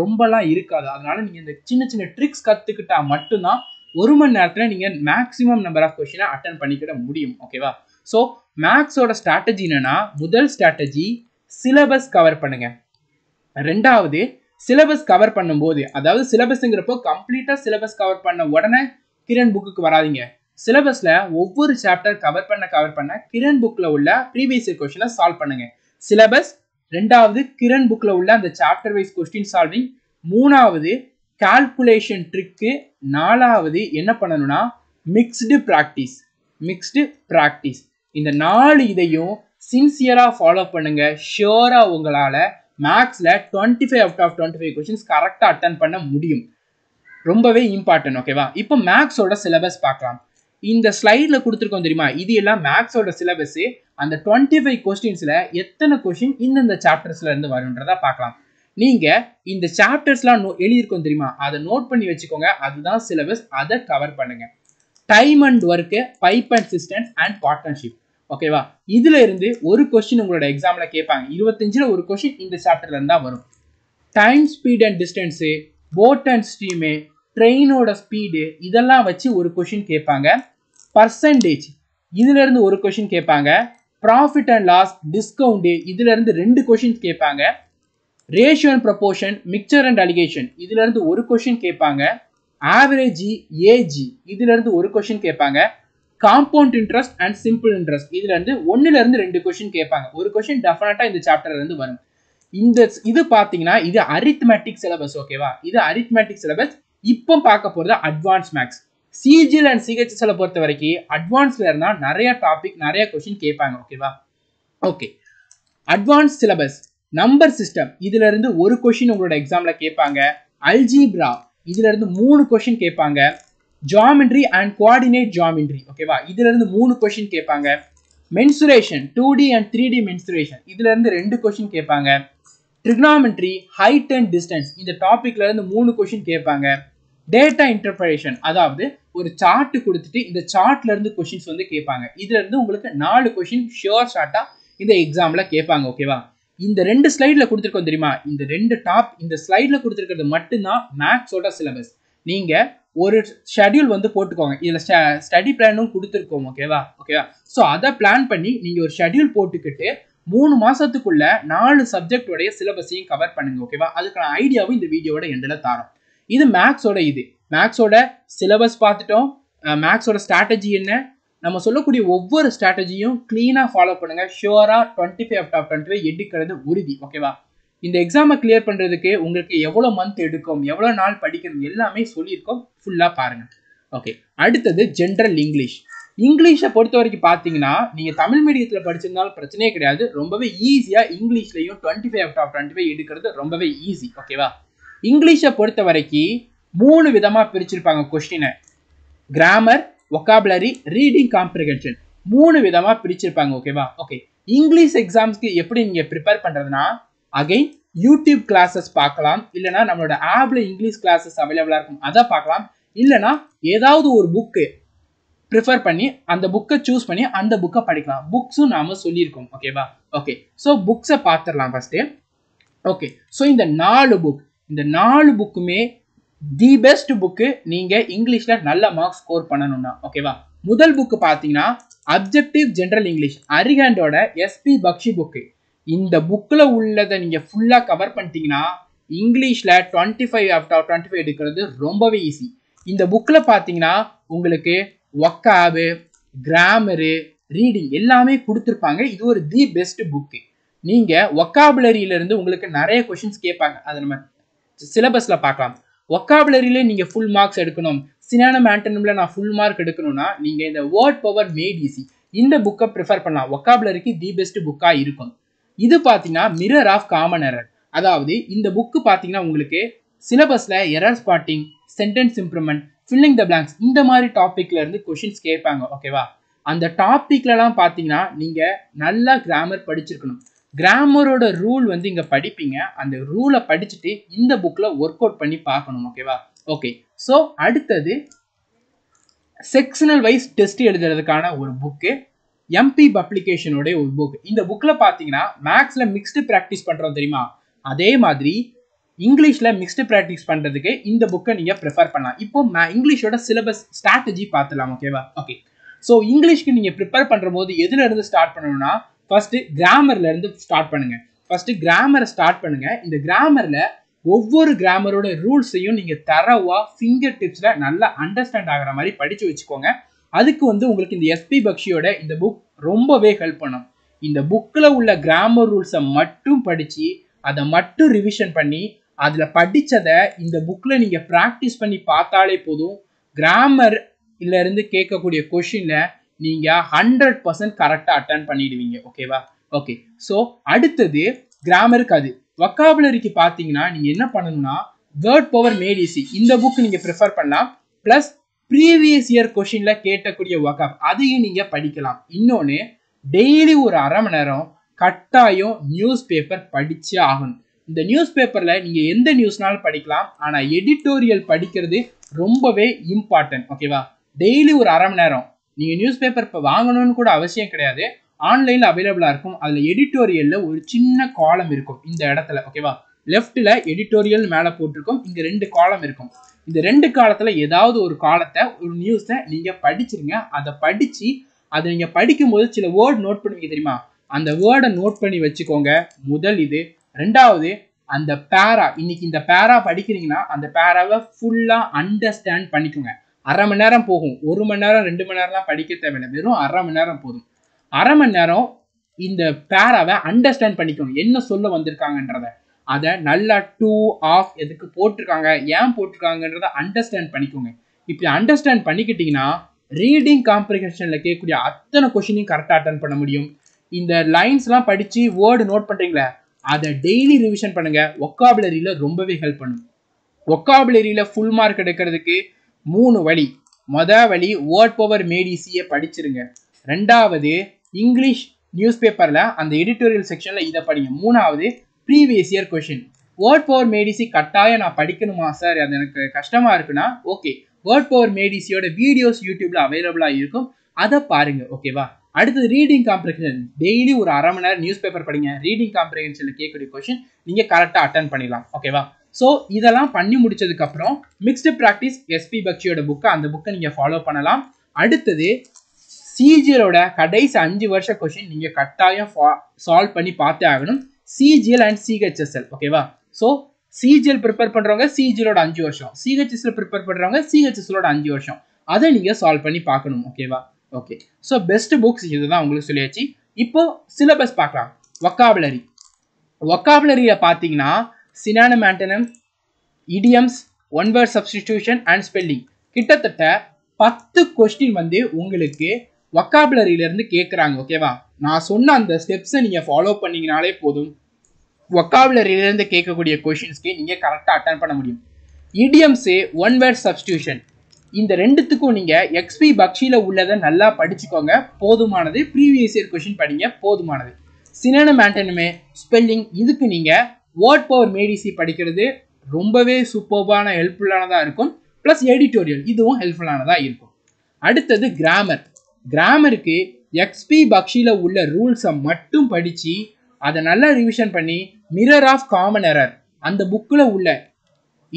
ரொம்பலாம் இருக்காது அதனால் நீங்கள் இந்த சின்ன சின்ன ட்ரிக்ஸ் கற்றுக்கிட்டா மட்டும்தான் ஒரு மணி நேரத்தில் நீங்கள் மேக்ஸிமம் நம்பர் ஆஃப் கொஷினை அட்டன் பண்ணிக்கிட முடியும் ஓகேவா ஸோ மேக்ஸோட ஸ்ட்ராட்டஜி என்னென்னா முதல் ஸ்ட்ராட்டஜி சிலபஸ் கவர் பண்ணுங்கள் ரெண்டாவது சிலபஸ் கவர் பண்ணும்போது அதாவது சிலபஸ்ங்கிறப்போ கம்ப்ளீட்டாக சிலபஸ் கவர் பண்ண உடனே கிரண் புக்குக்கு வராதிங்க சிலபஸ்ல ஒவ்வொரு சாப்டர் கவர் பண்ண கவர் பண்ண கிரண் புக்ல உள்ள ப்ரீவியஸ் கொஸ்டினை சால்வ் பண்ணுங்க சிலபஸ் ரெண்டாவது கிரண் புக்ல உள்ள அந்த சாப்டர் வைஸ் கொஸ்டின் சால்விங் மூணாவது கால்குலேஷன் ட்ரிக்கு நாலாவது என்ன பண்ணணும்னா மிக்ஸ்டு ப்ராக்டிஸ் மிக்ஸ்டு ப்ராக்டிஸ் இந்த நாலு இதையும் சின்சியராக ஃபாலோ பண்ணுங்க ஷியோராக உங்களால் மேக்ஸில் twenty five out of twenty five questions கரெக்டாக அட்டன் பண்ண முடியும் ரொம்பவே இம்பார்ட்டன்ட் ஓகேவா இப்போ மேக்ஸோட சிலபஸ் பார்க்கலாம் இந்த ஸ்லைடில் கொடுத்துருக்கோம் தெரியுமா இது எல்லாம் மேக்ஸோட சிலபஸ் அந்த டுவெண்ட்டி ஃபைவ் கொஸ்டின்ஸில் எத்தனை கொஸ்டின் இந்தந்த சாப்டர்ஸில் இருந்து வரும்ன்றதா பார்க்கலாம் நீங்கள் இந்த சாப்டர்ஸ்லாம் நோ எழுதியிருக்கோம் தெரியுமா அதை நோட் பண்ணி வச்சுக்கோங்க அதுதான் சிலபஸ் அதை கவர் பண்ணுங்கள் time and work pipe and cisterns and partnership ஓகேவா இதுல இருந்து ஒரு கொஸ்டின் உங்களோட எக்ஸாம்ல கேட்பாங்க இருபத்தஞ்சுல ஒரு கொஸ்டின் இந்த சாப்டர்ல இருந்தா வரும் time speed and distance boat and stream ட்ரெயினோட ஸ்பீடு இதெல்லாம் வச்சு ஒரு கொஷின் கேட்பாங்க பர்சன்டேஜ் இதுலேருந்து ஒரு கொஷின் கேட்பாங்க ப்ராஃபிட் அண்ட் லாஸ் டிஸ்கவுண்ட்டு இதுலேருந்து ரெண்டு கொஷின்ஸ் கேட்பாங்க ratio and proportion mixture and alligation இதுலேருந்து ஒரு கொஷின் கேட்பாங்க ஆவரேஜி ஏஜி இதுலேருந்து ஒரு கொஷின் கேட்பாங்க compound interest and simple interest இதுலேருந்து ஒன்றுலேருந்து ரெண்டு கொஷின் கேட்பாங்க ஒரு கொஷின் டெஃபினட்டாக இந்த சாப்டர்லேருந்து வரும் இந்த இது பார்த்தீங்கன்னா இது அரித்மேட்டிக் சிலபஸ் ஓகேவா இது அரித்மெட்டிக் சிலபஸ் இப்போ பார்க்க போகிறது advance maths CGL and CHSL பொறுத்த வரைக்கும் அட்வான்ஸில் இருந்தால் நிறைய டாபிக் நிறைய கொஷின் கேட்பாங்க ஓகேவா okay advance syllabus number system இதுலேருந்து ஒரு கொஷின் உங்களோட எக்ஸாமில் கேட்பாங்க அல்ஜிப்ரா இதுலேருந்து மூணு கொஷின் கேட்பாங்க ஜாமெண்ட்ரி அண்ட் குவாடினேட் ஜாமெண்ட்ரி ஓகேவா இதுலேருந்து மூணு கொஷின் கேட்பாங்க mensuration two D and three D mensuration இதுலேருந்து ரெண்டு கொஷின் கேட்பாங்க ட்ரிக்னாமெட்ரி ஹைட் அண்ட் டிஸ்டன்ஸ் இந்த டாப்பிக்ல இருந்து மூணு கொஷின் கேட்பாங்க டேட்டா இன்டர்பிரேஷன் அதாவது ஒரு சார்ட் கொடுத்துட்டு இந்த சார்ட்ல இருந்து கொஷின்ஸ் வந்து கேட்பாங்க இதுல இருந்து உங்களுக்கு நாலு கொஷின் ஷியோர் ஷார்ட்டா இந்த எக்ஸாம்ல கேட்பாங்க ஓகேவா இந்த ரெண்டு ஸ்லைட்ல கொடுத்துருக்கோம் தெரியுமா இந்த ரெண்டு டாப் இந்த ஸ்லைட்ல கொடுத்துருக்கிறது மட்டும்தான் மேக்ஸோட சிலபஸ் நீங்க ஒரு ஷெட்யூல் வந்து போட்டுக்கோங்க இதில் ஸ்டடி பிளானும் கொடுத்துருக்கோம் ஓகேவா ஓகேவா ஸோ அதை பிளான் பண்ணி நீங்கள் ஒரு ஷெட்யூல் போட்டுக்கிட்டு மூணு மாசத்துக்குள்ள நாலு சப்ஜெக்டோடைய சிலபஸையும் கவர் பண்ணுங்க ஓகேவா அதுக்கான ஐடியாவும் இந்த வீடியோட எண்டில் தாரோம் இது மேக்ஸோட இது மேக்ஸோட சிலபஸ் பார்த்துட்டோம் மேக்ஸோட ஸ்ட்ராட்டஜி என்ன நம்ம சொல்லக்கூடிய ஒவ்வொரு ஸ்ட்ராட்டஜியும் க்ளீனாக ஃபாலோ பண்ணுங்க ஷுவராக twenty five top of twenty five எடுக்கிறது உறுதி ஓகேவா இந்த எக்ஸாமை கிளியர் பண்ணுறதுக்கு உங்களுக்கு எவ்வளோ மந்த் எடுக்கும் எவ்வளோ நாள் படிக்கணும் எல்லாமே சொல்லியிருக்கோம் ஃபுல்லாக பாருங்கள் ஓகே அடுத்தது ஜென்ரல் இங்கிலீஷ் இங்கிலீஷை பொறுத்த வரைக்கும் பார்த்தீங்கன்னா நீங்கள் தமிழ் மீடியத்தில் படிச்சிருந்தாலும் பிரச்சனையே கிடையாது ரொம்பவே ஈஸியாக இங்கிலீஷ்லையும் twenty five out of twenty five எடுக்கிறது ரொம்பவே ஈஸி ஓகேவா இங்கிலீஷை பொறுத்த வரைக்கும் மூணு விதமாக பிரிச்சிருப்பாங்க கொஸ்டினை கிராமர் ஒக்காபுலரி ரீடிங் காம்ப்ரிகென்ஷன் மூணு விதமாக பிரிச்சிருப்பாங்க ஓகேவா ஓகே இங்கிலீஷ் எக்ஸாம்ஸ்க்கு எப்படி நீங்கள் ப்ரிப்பேர் பண்ணுறதுனா அகைன் யூடியூப் கிளாஸஸ் பார்க்கலாம் இல்லைனா நம்மளோட ஆப்பில் இங்கிலீஷ் கிளாஸஸ் அவைலபிளாக இருக்கும் அதை பார்க்கலாம் இல்லைனா ஏதாவது ஒரு புக்கு ப்ரிஃபர் பண்ணி அந்த புக்கை சூஸ் பண்ணி அந்த புக்கை படிக்கலாம் புக்ஸும் நாம் சொல்லியிருக்கோம் ஓகேவா ஓகே ஸோ புக்ஸை பார்த்துடலாம் ஃபஸ்ட்டு ஓகே ஸோ இந்த நாலு புக் இந்த நாலு புக்குமே தி பெஸ்ட் புக்கு நீங்கள் இங்கிலீஷில் நல்ல மார்க்ஸ் ஸ்கோர் பண்ணணும்னா ஓகேவா முதல் புக்கு பார்த்தீங்கன்னா அப்ஜெக்டிவ் ஜென்ரல் இங்கிலீஷ் அரிகாண்டோட எஸ்பி பக்ஷி புக்கு இந்த புக்கில் உள்ளதை நீங்கள் ஃபுல்லாக கவர் பண்ணிட்டீங்கன்னா இங்கிலீஷில் twenty five after twenty five எடுக்கிறது ரொம்பவே ஈஸி இந்த புக்கில் பார்த்தீங்கன்னா உங்களுக்கு ஒக்காவு கிராமரு ரீடிங் எல்லாமே கொடுத்துருப்பாங்க இது ஒரு தி பெஸ்ட் புக்கு நீங்கள் ஒக்காபுலரியிலேருந்து உங்களுக்கு நிறைய கொஷின்ஸ் கேட்பாங்க அதை நம்ம சிலபஸில் பார்க்கலாம் ஒக்காபுலரியிலே நீங்கள் ஃபுல் மார்க்ஸ் எடுக்கணும் சினானம் ஆண்டனமில் நான் ஃபுல் மார்க் எடுக்கணும்னா நீங்கள் இந்த வேர்ட் பவர் மேட் ஈஸி இந்த புக்கை ப்ரிஃபர் பண்ணலாம் ஒக்காபுலரிக்கு தி பெஸ்ட் புக்காக இருக்கும் இது பார்த்தீங்கன்னா மிரர் ஆஃப் காமன் எரர் அதாவது இந்த புக்கு பார்த்தீங்கன்னா உங்களுக்கு சிலபஸில் error spotting sentence improvement filling the blanks இந்த மாதிரி டாப்பிக்ல இருந்து கொஷின்ஸ் கேட்பாங்க ஓகேவா அந்த டாப்பிக்லலாம் பார்த்தீங்கன்னா நீங்கள் நல்லா கிராமர் படிச்சிருக்கணும் கிராமரோட ரூல் வந்து இங்கே படிப்பீங்க அந்த ரூலை படிச்சுட்டு இந்த புக்கில் ஒர்க் அவுட் பண்ணி பார்க்கணும் ஓகேவா ஓகே ஸோ அடுத்தது செக்ஷனல் வைஸ் டெஸ்ட் எழுதுறதுக்கான ஒரு புக்கு எம்பி பப்ளிகேஷனுடைய ஒரு புக் இந்த புக்கில் பார்த்தீங்கன்னா மேக்ஸில் மிக்ஸ்டு ப்ராக்டிஸ் பண்ணுறோம் தெரியுமா அதே மாதிரி இங்கிலீஷில் மிக்ஸ்டு ப்ராக்டிஸ் பண்ணுறதுக்கு இந்த புக்கை நீங்கள் ப்ரிஃபர் பண்ணலாம் இப்போ மே இங்கிலீஷோட சிலபஸ் ஸ்ட்ராட்டஜி பார்த்துலாம் ஓகேவா ஓகே ஸோ இங்கிலீஷ்க்கு நீங்கள் ப்ரிப்பேர் பண்ணுற போது எதுலேருந்து ஸ்டார்ட் பண்ணணும்னா ஃபஸ்ட்டு கிராமர்லேருந்து ஸ்டார்ட் பண்ணுங்கள் ஃபஸ்ட்டு கிராமரை ஸ்டார்ட் பண்ணுங்கள் இந்த கிராமரில் ஒவ்வொரு கிராமரோட ரூல்ஸையும் நீங்கள் தரவாக ஃபிங்கர் டிப்ஸில் நல்லா அண்டர்ஸ்டாண்ட் ஆகிற மாதிரி படித்து வச்சுக்கோங்க அதுக்கு வந்து உங்களுக்கு இந்த எஸ்பி பக்ஷியோட இந்த புக் ரொம்பவே ஹெல்ப் பண்ணும் இந்த புக்கில் உள்ள கிராமர் ரூல்ஸை மட்டும் படித்து அதை மட்டும் ரிவிஷன் பண்ணி அதில் படித்ததை இந்த புக்கில் நீங்கள் ப்ராக்டிஸ் பண்ணி பார்த்தாலே போதும் கிராமர் இருந்து கேட்கக்கூடிய கொஷினை நீங்கள் ஹண்ட்ரட் பர்சன்ட் கரெக்டாக அட்டன் பண்ணிடுவீங்க ஓகேவா ஓகே ஸோ அடுத்தது கிராமருக்கு அது வக்காபுலரிக்கு பார்த்தீங்கன்னா நீங்கள் என்ன பண்ணணும்னா வேர்ட் பவர் மேடிசி இந்த புக் நீங்கள் ப்ரிஃபர் பண்ணலாம் ப்ளஸ் ப்ரீவியஸ் இயர் கொஷினில் கேட்டக்கூடிய ஒக்காப் அதையும் நீங்கள் படிக்கலாம் இன்னொன்று டெய்லி ஒரு அரை மணி நேரம் கட்டாயம் நியூஸ் பேப்பர் படித்தே ஆகணும் இந்த நியூஸ் பேப்பரில் நீங்கள் எந்த நியூஸ்னாலும் படிக்கலாம் ஆனால் எடிட்டோரியல் படிக்கிறது ரொம்பவே இம்பார்ட்டன்ட் ஓகேவா டெய்லி ஒரு அரை மணி நேரம் நீங்கள் நியூஸ் பேப்பர் இப்போ வாங்கணும்னு கூட அவசியம் கிடையாது ஆன்லைனில் அவைலபிளாக இருக்கும் அதில் எடிட்டோரியலில் ஒரு சின்ன காலம் இருக்கும் இந்த இடத்துல ஓகேவா லெஃப்ட்டில் எடிட்டோரியல் மேலே போட்டிருக்கும் இங்கே ரெண்டு காலம் இருக்கும் இந்த ரெண்டு காலத்தில் ஏதாவது ஒரு காலத்தை ஒரு நியூஸை நீங்கள் படிச்சிருங்க அதை படித்து அதை நீங்கள் படிக்கும்போது சில வேர்டு நோட் பண்ணுவீங்க தெரியுமா அந்த வேர்டை நோட் பண்ணி வச்சுக்கோங்க முதல் இது ரெண்டாவது அந்த பேரா இன்னைக்கு இந்த பேரா படிக்கிறீங்கன்னா அந்த பேராவை ஃபுல்லாக அண்டர்ஸ்டாண்ட் பண்ணிக்கோங்க அரை மணி நேரம் போகும் ஒரு மணி நேரம் ரெண்டு மணி நேரம்லாம் படிக்க தேவையில்லை வெறும் அரை மணி நேரம் போதும் அரை மணி நேரம் இந்த பேராவை அண்டர்ஸ்டாண்ட் பண்ணிக்கோங்க என்ன சொல்ல வந்திருக்காங்கன்றத அதை நல்லா டூ ஆஃப் எதுக்கு போட்டிருக்காங்க ஏன் போட்டிருக்காங்கன்றத அண்டர்ஸ்டாண்ட் பண்ணிக்கோங்க இப்படி அண்டர்ஸ்டாண்ட் பண்ணிக்கிட்டிங்கன்னா ரீடிங் காம்ப்ரிகேஷனில் கேட்கக்கூடிய அத்தனை கொஷினையும் கரெக்டாக அட்டன் பண்ண முடியும் இந்த லைன்ஸ்லாம் படித்து வேர்டு நோட் பண்ணுறீங்களே அதை டெய்லி ரிவிஷன் பண்ணுங்க ஒக்காபுலரியில் ரொம்பவே ஹெல்ப் பண்ணும் ஒக்காபுலரியில் ஃபுல் மார்க் எடுக்கிறதுக்கு மூணு வழி மொதல் வழி வேர்ட் பவர் மேடிசியை படிச்சிருங்க ரெண்டாவது இங்கிலீஷ் நியூஸ் பேப்பரில் அந்த எடிட்டோரியல் செக்ஷனில் இதை படிங்க மூணாவது previous year question word power made easy கட்டாயம் நான் படிக்கணுமா சார் அது எனக்கு கஷ்டமாக இருக்குன்னா ஓகே வேர்ட் பவர் மேடிசியோட வீடியோஸ் யூடியூப்பில் அவைலபிளாக இருக்கும் அதை பாருங்கள் ஓகேவா அடுத்தது ரீடிங் காம்ப்ரிஹென்ஷன் டெய்லி ஒரு அரை மணி நேரம் நியூஸ் பேப்பர் படிங்க ரீடிங் காம்ப்ரிஹென்ஷனில் கேட்கக்கூடிய கொஷின் நீங்கள் கரெக்டாக அட்டன் பண்ணலாம் ஓகேவா ஸோ இதெல்லாம் பண்ணி முடிச்சதுக்கப்புறம் மிக்ஸ்டு ப்ராக்டிஸ் எஸ்பி பக்ஷியோட புக்கை அந்த புக்கை நீங்கள் ஃபாலோ பண்ணலாம் அடுத்தது சிஜிஎலோட கடைசி அஞ்சு வருஷ கொஷின் நீங்கள் கட்டாயம் சால்வ் பண்ணி பார்த்தே ஆகணும் சிஜிஎல் அண்ட் சிஹெச்எஸ்எல் ஓகேவா ஸோ சிஜிஎல் ப்ரிப்பேர் பண்ணுறவங்க சிஜிஎலோட அஞ்சு வருஷம் சிஹெச்எஸ்எல் ப்ரிப்பேர் பண்ணுறவங்க சிஹெச்எஸ்எலோட அஞ்சு வருஷம் அதை நீங்கள் சால்வ் பண்ணி பார்க்கணும் ஓகேவா ஓகே ஸோ பெஸ்ட் புக்ஸ் இதுதான் உங்களுக்கு சொல்லியாச்சு இப்போ சிலபஸ் பார்க்கலாம் ஒக்காபுலரி ஒக்காபுலரியில் பார்த்தீங்கன்னா synonym antonym idioms one word substitution and spelling கிட்டத்தட்ட பத்து கொஸ்டின் வந்து உங்களுக்கு ஒக்காபுலரியிலேருந்து கேட்குறாங்க ஓகேவா நான் சொன்ன அந்த ஸ்டெப்ஸை நீங்கள் ஃபாலோ பண்ணிங்கனாலே போதும் ஒக்காபுலரியிலேருந்து கேட்கக்கூடிய கொஷின்ஸ்க்கு நீங்கள் கரெக்டாக அட்டன் பண்ண முடியும் இடியம்ஸு ஒன் வேர் சப்ஸ்டியூஷன் இந்த ரெண்டுத்துக்கும் நீங்கள் எக்ஸ்பி பக்ஷியில் உள்ளதை நல்லா படிச்சுக்கோங்க போதுமானது ப்ரீவியஸ் இயர் கொஷின் படிங்க போதுமானது சினனம் ஆண்டனுமே ஸ்பெல்லிங் இதுக்கு நீங்கள் வேர்ட் பவர் மேடிசி படிக்கிறது ரொம்பவே சூப்பர்பான ஹெல்ப்ஃபுல்லானதாக இருக்கும் ப்ளஸ் எடிட்டோரியல் இதுவும் ஹெல்ப்ஃபுல்லானதாக இருக்கும் அடுத்தது கிராமர் கிராமருக்கு எக்ஸ்பி பக்ஷியில் உள்ள ரூல்ஸை மட்டும் படித்து அதை நல்லா ரிவிஷன் பண்ணி மிரர் ஆஃப் காமன் எரர் அந்த புக்கில் உள்ள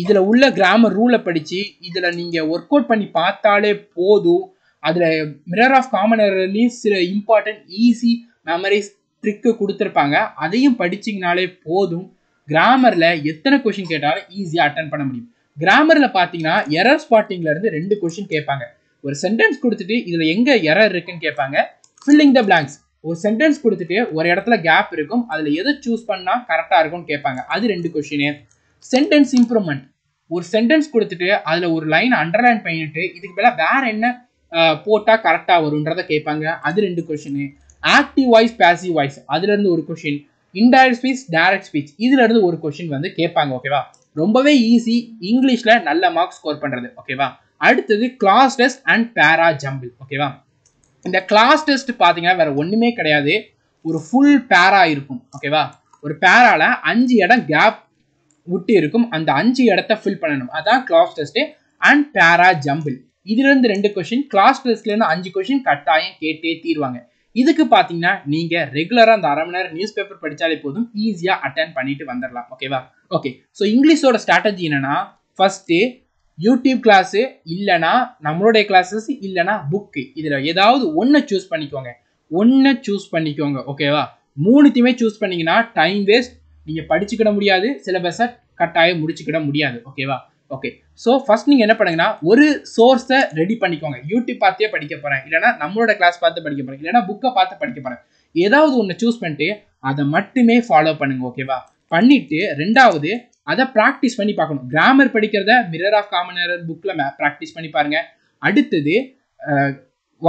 இதில் உள்ள கிராமர் ரூலை படித்து இதில் நீங்கள் ஒர்க் அவுட் பண்ணி பார்த்தாலே போதும் அதில் மிரர் ஆஃப் காமனர்லேயும் சில இம்பார்ட்டன்ட் ஈஸி மெமரிஸ் ட்ரிக்கு கொடுத்துருப்பாங்க அதையும் படிச்சிங்கனாலே போதும் கிராமரில் எத்தனை கொஷின் கேட்டாலும் ஈஸியாக அட்டன் பண்ண முடியும் கிராமரில் பார்த்தீங்கன்னா எரர் ஸ்பாட்டிங்லேருந்து ரெண்டு கொஷின் கேட்பாங்க ஒரு சென்டென்ஸ் கொடுத்துட்டு இதில் எங்கே எரர் இருக்குன்னு கேட்பாங்க ஃபில்லிங் த பிளாங்க்ஸ் ஒரு சென்டென்ஸ் கொடுத்துட்டு ஒரு இடத்துல கேப் இருக்கும் அதில் எதை சூஸ் பண்ணால் கரெக்டாக இருக்கும்னு கேட்பாங்க அது ரெண்டு கொஷினு சென்டென்ஸ் இம்ப்ரூவ்மெண்ட் ஒரு சென்டென்ஸ் கொடுத்துட்டு அதில் ஒரு லைன் அண்டர்லைன் பண்ணிட்டு இதுக்கு மேலே வேற என்ன போட்டால் கரெக்டாக வரும்ன்றதை கேட்பாங்க அது ரெண்டு question active voice passive voice அதுலேருந்து ஒரு question indirect speech direct speech இதுலேருந்து ஒரு கொஷின் வந்து கேட்பாங்க ஓகேவா ரொம்பவே ஈஸி இங்கிலீஷில் நல்ல மார்க் ஸ்கோர் பண்ணுறது ஓகேவா அடுத்தது cloze test and para jumble ஓகேவா இந்த கிளாஸ் டெஸ்ட் பார்த்தீங்கன்னா வேறு ஒன்றுமே கிடையாது ஒரு ஃபுல் பேரா இருக்கும் ஓகேவா ஒரு பேராவில் அஞ்சு இடம் கேப் விட்டு இருக்கும் அந்த அஞ்சு இடத்த ஃபில் பண்ணணும் அதான் cloze test and para jumble இதுலேருந்து ரெண்டு கொஷின் கிளாஸ் டெஸ்ட்லேருந்து அஞ்சு கொஷின் கட்டாயம் கேட்டே தீர்வாங்க இதுக்கு பார்த்தீங்கன்னா நீங்கள் ரெகுலராக அந்த அரை மணி நேரம் நியூஸ் பேப்பர் படித்தாலே போதும் ஈஸியாக அட்டன் பண்ணிட்டு வந்துடலாம் ஓகேவா ஓகே ஸோ இங்கிலீஷோட ஸ்ட்ராட்டஜி என்னென்னா ஃபஸ்ட்டு யூடியூப் கிளாஸு இல்லைன்னா நம்மளுடைய கிளாஸஸ் இல்லைன்னா புக்கு இதில் ஏதாவது ஒன்று சூஸ் பண்ணிக்கோங்க ஒன்று சூஸ் பண்ணிக்கோங்க ஓகேவா மூணுத்தையுமே சூஸ் பண்ணிங்கன்னா டைம் வேஸ்ட் நீங்கள் படிச்சுக்கிட முடியாது சிலபஸை கட்டாயம் முடிச்சுக்கிட முடியாது ஓகேவா ஓகே ஸோ ஃபஸ்ட் நீங்கள் என்ன பண்ணுங்கன்னா ஒரு சோர்ஸை ரெடி பண்ணிக்கோங்க யூடியூப் பார்த்தே படிக்க போகிறேன் இல்லைனா நம்மளோட கிளாஸ் பார்த்து படிக்க போகிறேன் இல்லைனா புக்கை பார்த்து படிக்க போகிறேன் ஏதாவது ஒன்று சூஸ் பண்ணிட்டு அதை மட்டுமே ஃபாலோ பண்ணுங்க ஓகேவா பண்ணிட்டு ரெண்டாவது அதை ப்ராக்டிஸ் பண்ணி பார்க்கணும் கிராமர் படிக்கிறத மிரர் ஆஃப் காமன் எரர் புக்கில் ப்ராக்டிஸ் பண்ணி பாருங்க அடுத்தது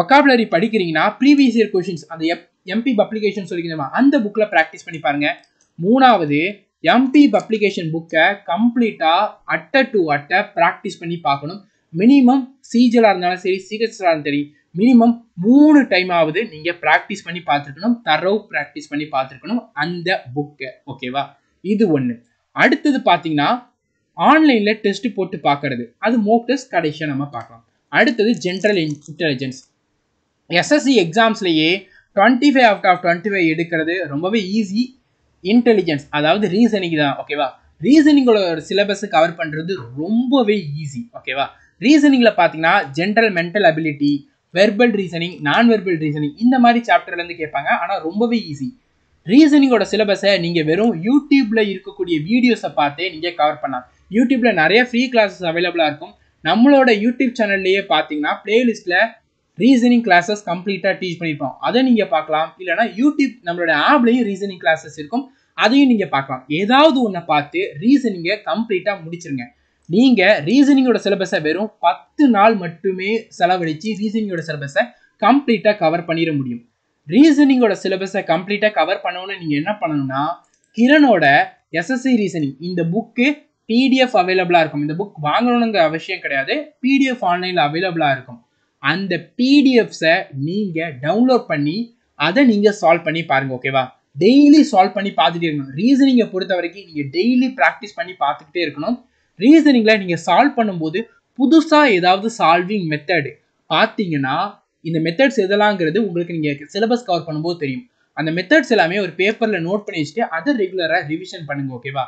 ஒக்காபுலரி படிக்கிறீங்கன்னா ப்ரீவியஸ் இயர் கொஷின்ஸ் அந்த எப் எம்பி பப்ளிகேஷன் சொல்லிக்கிறோமா அந்த புக்கில் ப்ராக்டிஸ் பண்ணி பாருங்கள் மூணாவது எம்டி பப்ளிகேஷன் புக்கை கம்ப்ளீட்டாக அட்ட டு அட்டை ப்ராக்டிஸ் பண்ணி பார்க்கணும் மினிமம் சீஜலாக இருந்தாலும் சரி சிஹெச்லாக இருந்தாலும் சரி மினிமம் மூணு டைம் ஆகுது நீங்கள் ப்ராக்டிஸ் பண்ணி பார்த்துருக்கணும் தரவு ப்ராக்டிஸ் பண்ணி பார்த்துருக்கணும் அந்த புக்கை ஓகேவா இது ஒன்று அடுத்தது பார்த்தீங்கன்னா ஆன்லைனில் டெஸ்ட் போட்டு பார்க்கறது அது மோக் டெஸ்ட் கடைசியாக நம்ம பார்க்கலாம் அடுத்தது ஜென்ரல் இன்டெலிஜென்ஸ் எஸ்எஸ்சி எக்ஸாம்ஸ்லேயே twenty five out of twenty five எடுக்கிறது ரொம்பவே ஈஸி இன்டெலிஜென்ஸ் அதாவது ரீசனிங் தான் ஓகேவா ரீசனிங்கோட ஒரு சிலபஸை கவர் பண்ணுறது ரொம்பவே ஈஸி ஓகேவா ரீசனிங்கில் பார்த்தீங்கன்னா general mental ability verbal reasoning நான் வெர்பல் ரீசனிங் இந்த மாதிரி சாப்டர்லேருந்து கேட்பாங்க ஆனால் ரொம்பவே ஈஸி ரீசனிங்கோட சிலபஸை நீங்கள் வெறும் யூடியூப்பில் இருக்கக்கூடிய வீடியோஸை பார்த்தே நீங்கள் கவர் பண்ணலாம் யூடியூப்பில் நிறைய ஃப்ரீ கிளாஸஸ் அவைலபிளாக இருக்கும் நம்மளோட யூடியூப் சேனல்லையே பார்த்தீங்கன்னா ப்ளேலிஸ்ட்டில் ரீசனிங் கிளாஸஸ் கம்ப்ளீட்டாக டீச் பண்ணியிருப்போம் அதை நீங்கள் பார்க்கலாம் இல்லைனா யூடியூப் நம்மளோட ஆப்லேயும் ரீசனிங் கிளாஸஸ் இருக்கும் அதையும் நீங்கள் பார்க்கலாம் ஏதாவது ஒன்றை பார்த்து ரீசனிங்கை கம்ப்ளீட்டாக முடிச்சிருங்க நீங்கள் ரீசனிங்கோட சிலபஸை வெறும் பத்து நாள் மட்டுமே செலவழித்து ரீசனிங்கோட சிலபஸை கம்ப்ளீட்டாக கவர் பண்ணிட முடியும் ரீசனிங்கோட சிலபஸை கம்ப்ளீட்டாக கவர் பண்ணணும்னு நீங்கள் என்ன பண்ணணும்னா கிரணோட எஸ்எஸ்சி ரீசனிங் இந்த புக்கு பிடிஎஃப் அவைலபிளாக இருக்கும் இந்த புக் வாங்கணுங்கிற அவசியம் கிடையாது பிடிஎஃப் ஆன்லைனில் அவைலபிளாக இருக்கும் அந்த பிடிஎஃப்ஸை நீங்கள் டவுன்லோட் பண்ணி அதை நீங்கள் சால்வ் பண்ணி பாருங்கள் ஓகேவா டெய்லி சால்வ் பண்ணி பார்த்துட்டே இருக்கணும் ரீசனிங்கை பொறுத்த வரைக்கும் நீங்கள் டெய்லி ப்ராக்டிஸ் பண்ணி பார்த்துக்கிட்டே இருக்கணும் ரீசனிங்கில் நீங்கள் சால்வ் பண்ணும்போது புதுசாக ஏதாவது சால்விங் மெத்தடு பார்த்தீங்கன்னா இந்த மெத்தட்ஸ் எதெல்லாங்கிறது உங்களுக்கு நீங்கள் சிலபஸ் கவர் பண்ணும்போது தெரியும் அந்த மெத்தட்ஸ் எல்லாமே ஒரு பேப்பரில் நோட் பண்ணி வச்சுட்டு அதை ரெகுலராக ரிவிஷன் பண்ணுங்கள் ஓகேவா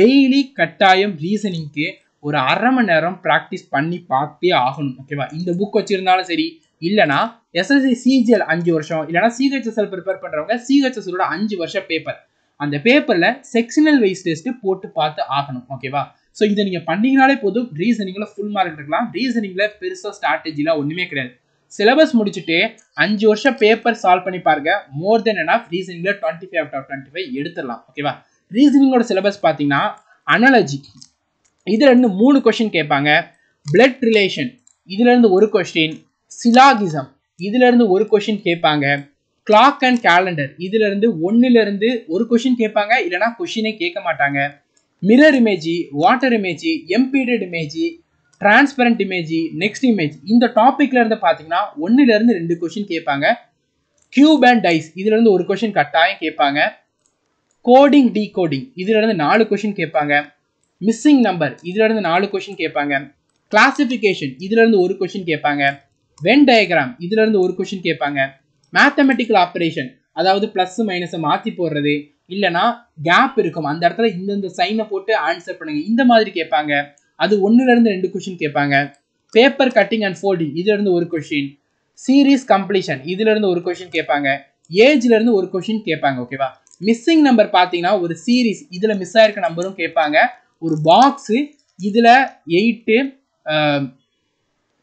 டெய்லி கட்டாயம் ரீசனிங்க்கு ஒரு அரை மணி நேரம் ப்ராக்டிஸ் பண்ணி பார்த்தே ஆகணும் ஓகேவா இந்த புக் வச்சுருந்தாலும் சரி இல்லைனா எஸ்எஸ்சி சிஜிஎல் அஞ்சு வருஷம் இல்லைனா சிஹெச்எஸ்எல் ப்ரிப்பேர் பண்ணுறவங்க சிஹெச்எஸ்எலோட அஞ்சு வருஷம் பேப்பர் அந்த பேப்பரில் செக்ஷனல் வைஸ் டெஸ்ட்டு போட்டு பார்த்து ஆகணும் ஓகேவா ஸோ இதை நீங்கள் பண்ணிங்கனாலே போதும் ரீசனிங்கில் ஃபுல் மார்க் எடுக்கலாம் ரீசனிங்கில் பெருசாக ஸ்ட்ராட்டஜிலாம் ஒன்றுமே கிடையாது சிலபஸ் முடிச்சுட்டு அஞ்சு வருஷம் பேப்பர் சால்வ் பண்ணி பாருங்க மோர் தென் அண்ட் ஆஃப் ரீசனிங்கில் twenty five of twenty five எடுத்துடலாம் ஓகேவா ரீசனிங்கோட சிலபஸ் பார்த்தீங்கன்னா அனாலஜி இதுலேருந்து மூணு கொஷின் கேட்பாங்க பிளட் ரிலேஷன் இதுலேருந்து ஒரு கொஸ்டின் சிலாகிசம் இதுலேருந்து ஒரு கொஷின் கேட்பாங்க கிளாக் அண்ட் கேலண்டர் இதுலேருந்து ஒன்றுலேருந்து ஒரு கொஷின் கேட்பாங்க இல்லைனா கொஷினே கேட்க மாட்டாங்க mirror image water image embedded image transparent image next image இந்த டாப்பிக்கில் இருந்து பார்த்தீங்கன்னா ஒன்றுலேருந்து ரெண்டு கொஷின் கேட்பாங்க கியூப் அண்ட் டைஸ் இதுலேருந்து ஒரு கொஷின் கட்டாயம் கேட்பாங்க கோடிங் டீ கோடிங் இதுலேருந்து நாலு கொஷின் கேட்பாங்க மிஸ்ஸிங் நம்பர் இதுலேருந்து நாலு கொஷின் கேட்பாங்க கிளாசிஃபிகேஷன் இதுலேருந்து ஒரு கொஷின் கேட்பாங்க வென் டயக்ராம் இதுலேருந்து ஒரு கொஷின் கேட்பாங்க மேத்தமெட்டிக்கல் ஆப்ரேஷன் அதாவது ப்ளஸ் மைனஸை மாற்றி போடுறது இல்லைனா கேப் இருக்கும் அந்த இடத்துல இந்தந்த சைனை போட்டு ஆன்சர் பண்ணுங்க இந்த மாதிரி கேட்பாங்க அது ஒன்றுலேருந்து ரெண்டு கொஷின் கேட்பாங்க பேப்பர் கட்டிங் அண்ட் ஃபோல்டிங் இருந்து ஒரு கொஷின் சீரீஸ் கம்ப்ளீஷன் இதுலேருந்து ஒரு கொஷின் கேட்பாங்க ஏஜ்லேருந்து ஒரு கொஷின் கேட்பாங்க ஓகேவா மிஸ்ஸிங் நம்பர் பார்த்தீங்கன்னா ஒரு சீரீஸ் இதில் மிஸ் ஆயிருக்க நம்பரும் கேட்பாங்க ஒரு பாக்ஸு இதில் eight